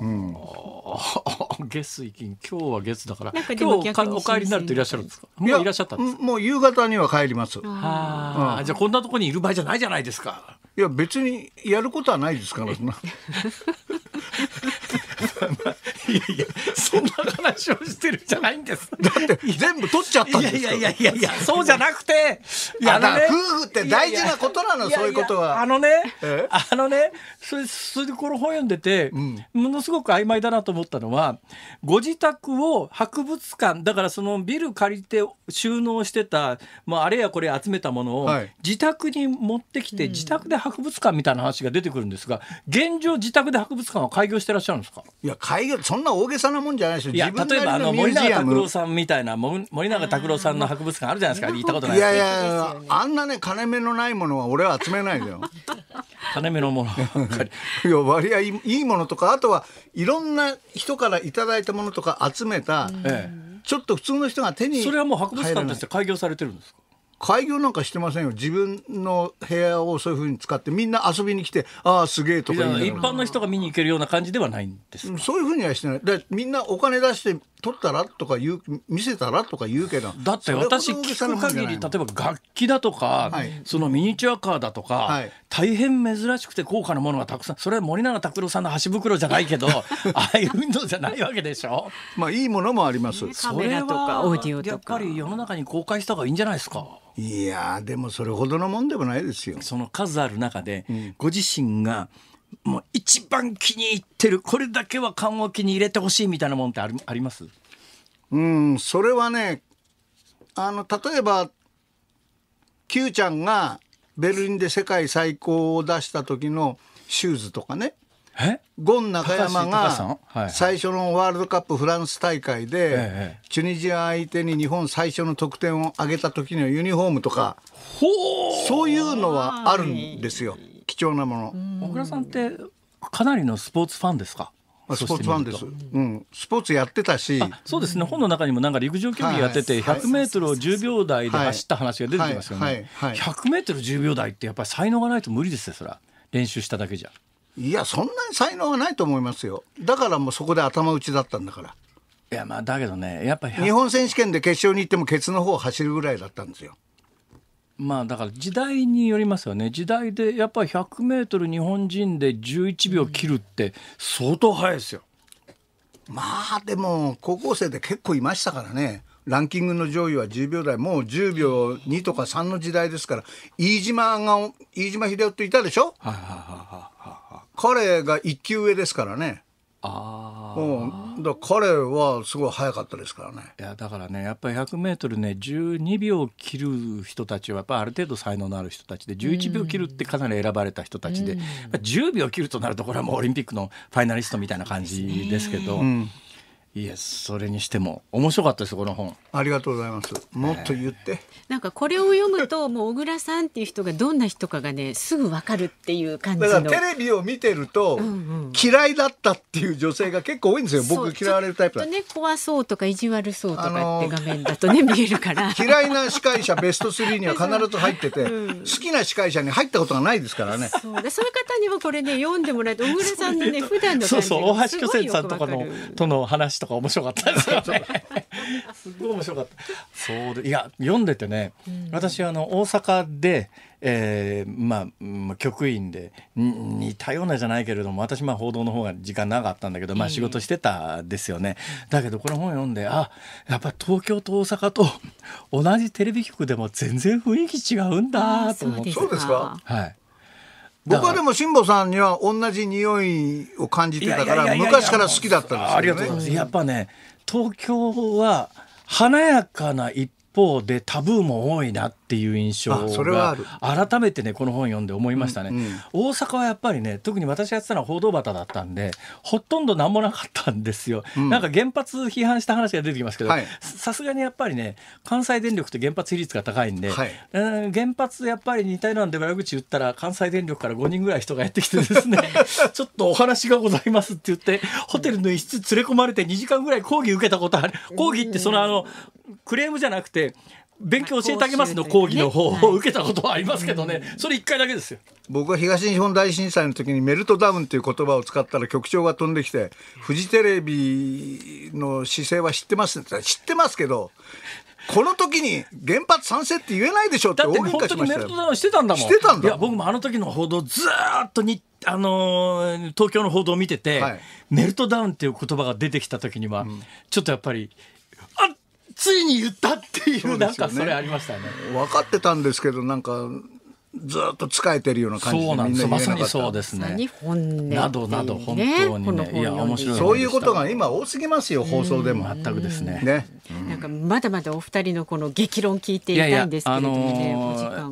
Speaker 5: うん、月 水金今日は月だからか今日お帰りになるといらっしゃるんですかもういらっしゃったもう夕方には帰ります
Speaker 3: あ、う
Speaker 5: ん、じゃあこんなとこにいる場合じゃないじゃないですかいや別にやることはないですから。な。いやいや、そんな話をしてるじゃないんです。だって、全
Speaker 1: 部取っちゃったんですいやいやいやいや、そうじゃなくて、いや、ね、夫婦って大事なことなの、いやいやそういうことは。いやいやあのね、あのね、それ、それでこの本読んでて、うん、ものすごく曖昧だなと思ったのは、ご自宅を博物館、だからそのビル借りて収納してた、まあ、あれやこれ集めたものを、自宅に持ってきて、自宅で博物館みたいな話が出てくるんですが、現状自宅で博物館は開業してらっしゃる
Speaker 5: んですかいや開業そんな大げさなもんじゃないですよ。いや例えばあの森永卓郎
Speaker 1: さんみたいな森永卓郎さんの博物館あるじゃないですか。行ったことない。いやいや、や
Speaker 5: あんなね金目のないものは俺は集めないよ。金目のもの。いや割合いいものとかあとはいろんな人からいただいたものとか集めた、ちょっと普通の人が手にそれはもう博物館として開業されてるんですか。開業なんかしてませんよ自分の部屋をそういうふうに使ってみんな遊びに来てああすげえとか一
Speaker 1: 般の人が見に行けるような感じではない
Speaker 5: んですそういうふうにはしてないみんなお金出して取ったらとか言う見せたらとか言うけどだって私聞く限り例えば楽
Speaker 1: 器だとか、はい、そのミニチュアカーだとか、はい、大変珍しくて高価なものがたくさんそれは森永卓郎さんの箸袋じゃないけど
Speaker 5: ああいうのじゃないわけでしょまあいいものもあります、それとかオーディオとかやっぱり世の中に公開した方がいいんじゃないですかいやでもそれほどのもんでもないですよ
Speaker 1: その数ある中で、うん、ご自身がもう一番気に入ってるこれだけ
Speaker 5: は缶オに入れてほしいみたいなもんってあありますうんそれはねあの例えば Q ちゃんがベルリンで世界最高を出した時のシューズとかねゴン中山が最初のワールドカップフランス大会でチュニジア相手に日本最初の得点を挙げた時のユニフォームとかそういうのはあるんですよ。貴重なもの
Speaker 1: 小倉さんって
Speaker 5: かなりのスポーツファンですかスポーツファンです。うん、
Speaker 1: スポーツやってたし。そうですね。本の中にもなんか陸上競技やってて、100メートルを10秒台で走った話が出てきますよね。100メートル10秒台ってやっぱり
Speaker 5: 才能がないと無理ですよ。そら練習しただけじゃ。いや、そんなに才能はないと思いますよ。だからもうそこで頭打ちだったんだから。いや、まあ、だけどね、やっぱ日本選手権で決勝に行っても、ケツの方を走るぐらいだったんですよ。まあだから時代によりますよね時代でやっぱり 100m 日本人で11秒切るって相当速いですよ。まあでも高校生で結構いましたからねランキングの上位は10秒台もう10秒2とか3の時代ですから飯島が飯島秀夫っていたでしょ、彼が1級上ですからね。あうん、だ彼はすごい速かったですからねいやだからねやっぱり
Speaker 1: 100m ね12秒切る人たちはやっぱある程度才能のある人たちで11秒切るってかなり選ばれた人たちで、うん、10秒切るとなるとこれはもうオリンピックのファイナリストみたいな感じですけど。うんいやそれにしても面白かったですこの本
Speaker 5: ありがとうございますもっと言って、えー、
Speaker 2: なんかこれを読むと もう小倉さんっていう人がどんな人かがねすぐわかるっていう感じだからテレ
Speaker 5: ビを見てると、うんうん、嫌いだったっていう女性が結構多いんですよ僕嫌われるタイプだね
Speaker 2: 怖そうとか意地悪そうとかって画面だとね、見えるから嫌
Speaker 5: いな司会者ベスト3には必ず入ってて、うん、好き
Speaker 2: な司会者に入
Speaker 5: ったことがないですからね
Speaker 2: そうでそういう方にはこれね読んでもらえて小倉さんのね普段のそうそう大橋巨泉さんとかの
Speaker 1: との話とか面白かったですよね すごい面白かったそうでいや読んでてね、うん、私あの大阪で、えー、まあ局員で似たようなじゃないけれども私まあ報道の方が時間長かったんだけど、まあ、仕事してたですよね、うん、だけどこの本読んであやっぱ東京と大阪と同じテレビ局でも全然雰囲気違うんだと思ってそうですか
Speaker 5: はい僕はでも辛坊さんには同じ匂いを感じてたから昔から好きだったんですけね、ありがとうございますやっぱね東京は華やか
Speaker 1: な一方でタブーも多いなっていう印象が改めてねこの本読んで思いましたね、うんうん、大阪はやっぱりね特に私やってたのは報道旗だったんでほとんど何もなかったんですよ、うん、なんか原発批判した話が出てきますけどさすがにやっぱりね関西電力って原発比率が高いんで、はい、原発やっぱり似たようなんで悪口言ったら関西電力から5人ぐらい人がやってきてですね ちょっとお話がございますって言ってホテルの一室連れ込まれて2時間ぐらい講義受けたことある講義ってそのあのクレームじゃなくて勉強教えてあげますの講義の方を受けたことはありますけどね、それ一回だ
Speaker 5: けですよ僕は東日本大震災の時にメルトダウンという言葉を使ったら局長が飛んできてフジテレビの姿勢は知ってますって知ってますけどこの時に原発賛成って言えないでしょって大喧しましたよ。だって本当にメルトダウンしてたんだもん。いや僕もあの時の報道ず
Speaker 1: っとにあのー、東京の報道を見てて、はい、メルトダウンっていう言葉が出てきた時には、うん、ちょっとやっぱり
Speaker 5: あっついに言った
Speaker 2: っていうう、ね、なんかそれありましたね
Speaker 5: 分かってたんですけどなんかずっと使えてるような感じそうなんですまさにそうですね。
Speaker 2: 本などなど本当にねいや
Speaker 5: 面
Speaker 1: 白いそういうこと
Speaker 5: が今多すぎますよ放送でも全くですね。ね、
Speaker 2: なんかまだまだお二人のこの激論聞いていたいんですけれども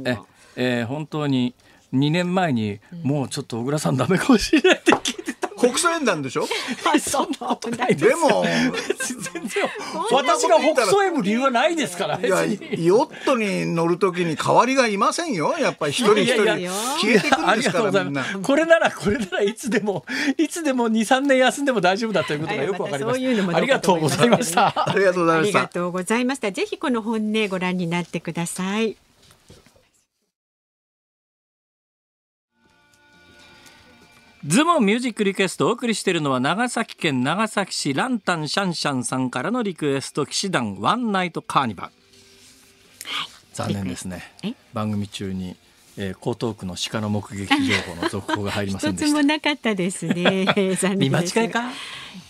Speaker 1: ね。ええ本当に2年前にもうちょっと小倉さんダメかもしれないって聞国際演談でしょ そんなことないでも、全然、私が北総
Speaker 5: へむ理由はないですから。いや、ヨットに乗るときに代わりがいませんよ。やっぱり一人一人消えていくんですから、みんな。これなら、これならいつでも、いつでも二三年休んで
Speaker 1: も大丈夫だということがよくわかりました。ありがとうございました。ありがとうございました。ありが
Speaker 2: とうございました。ぜひこの本音ご覧になってください。
Speaker 1: ズボンミュージックリクエストをお送りしているのは長崎県長崎市ランタンシャンシャンさんからのリクエスト騎士団ワンナイトカーニバル、はい、残念ですね番組中に、えー、江東区の鹿の目撃情報の続報が入りませんでした一つ
Speaker 2: もなかったですね 残見間違いか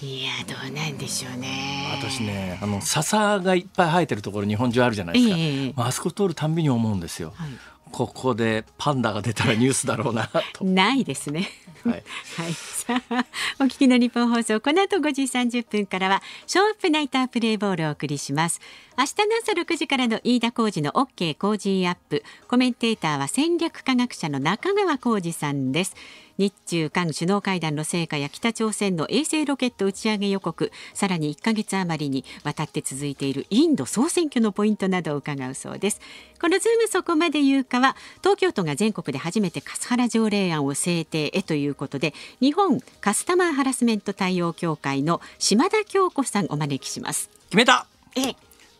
Speaker 1: いやどうなんでしょうね私ねあの笹がいっぱい生えてるところ日本中あるじゃないですか、えー、まあ、あそこ通るたんびに思うんですよ、はいここでパンダが出たらニュースだろうな
Speaker 2: と。ないですね。はい、はい、さあお聞きの日本放送この後5時30分からはショーアプナイタープレイボールをお送りします。明日の朝6時からの飯田浩二の OK 工事アップコメンテーターは戦略科学者の中川浩二さんです日中韓首脳会談の成果や北朝鮮の衛星ロケット打ち上げ予告さらに1ヶ月余りにわたって続いているインド総選挙のポイントなどを伺うそうですこのズームそこまで言うかは東京都が全国で初めてカスハラ条例案を制定へということで日本カスタマーハラスメント対応協会の島田京子さんお招きします決めたえ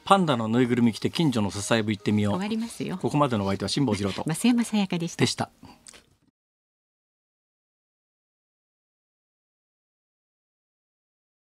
Speaker 2: パンダのぬいぐるみ着て近所の支え部行ってみよう終わりますよここまでのお相手は辛坊治郎と増山さやかでしたでした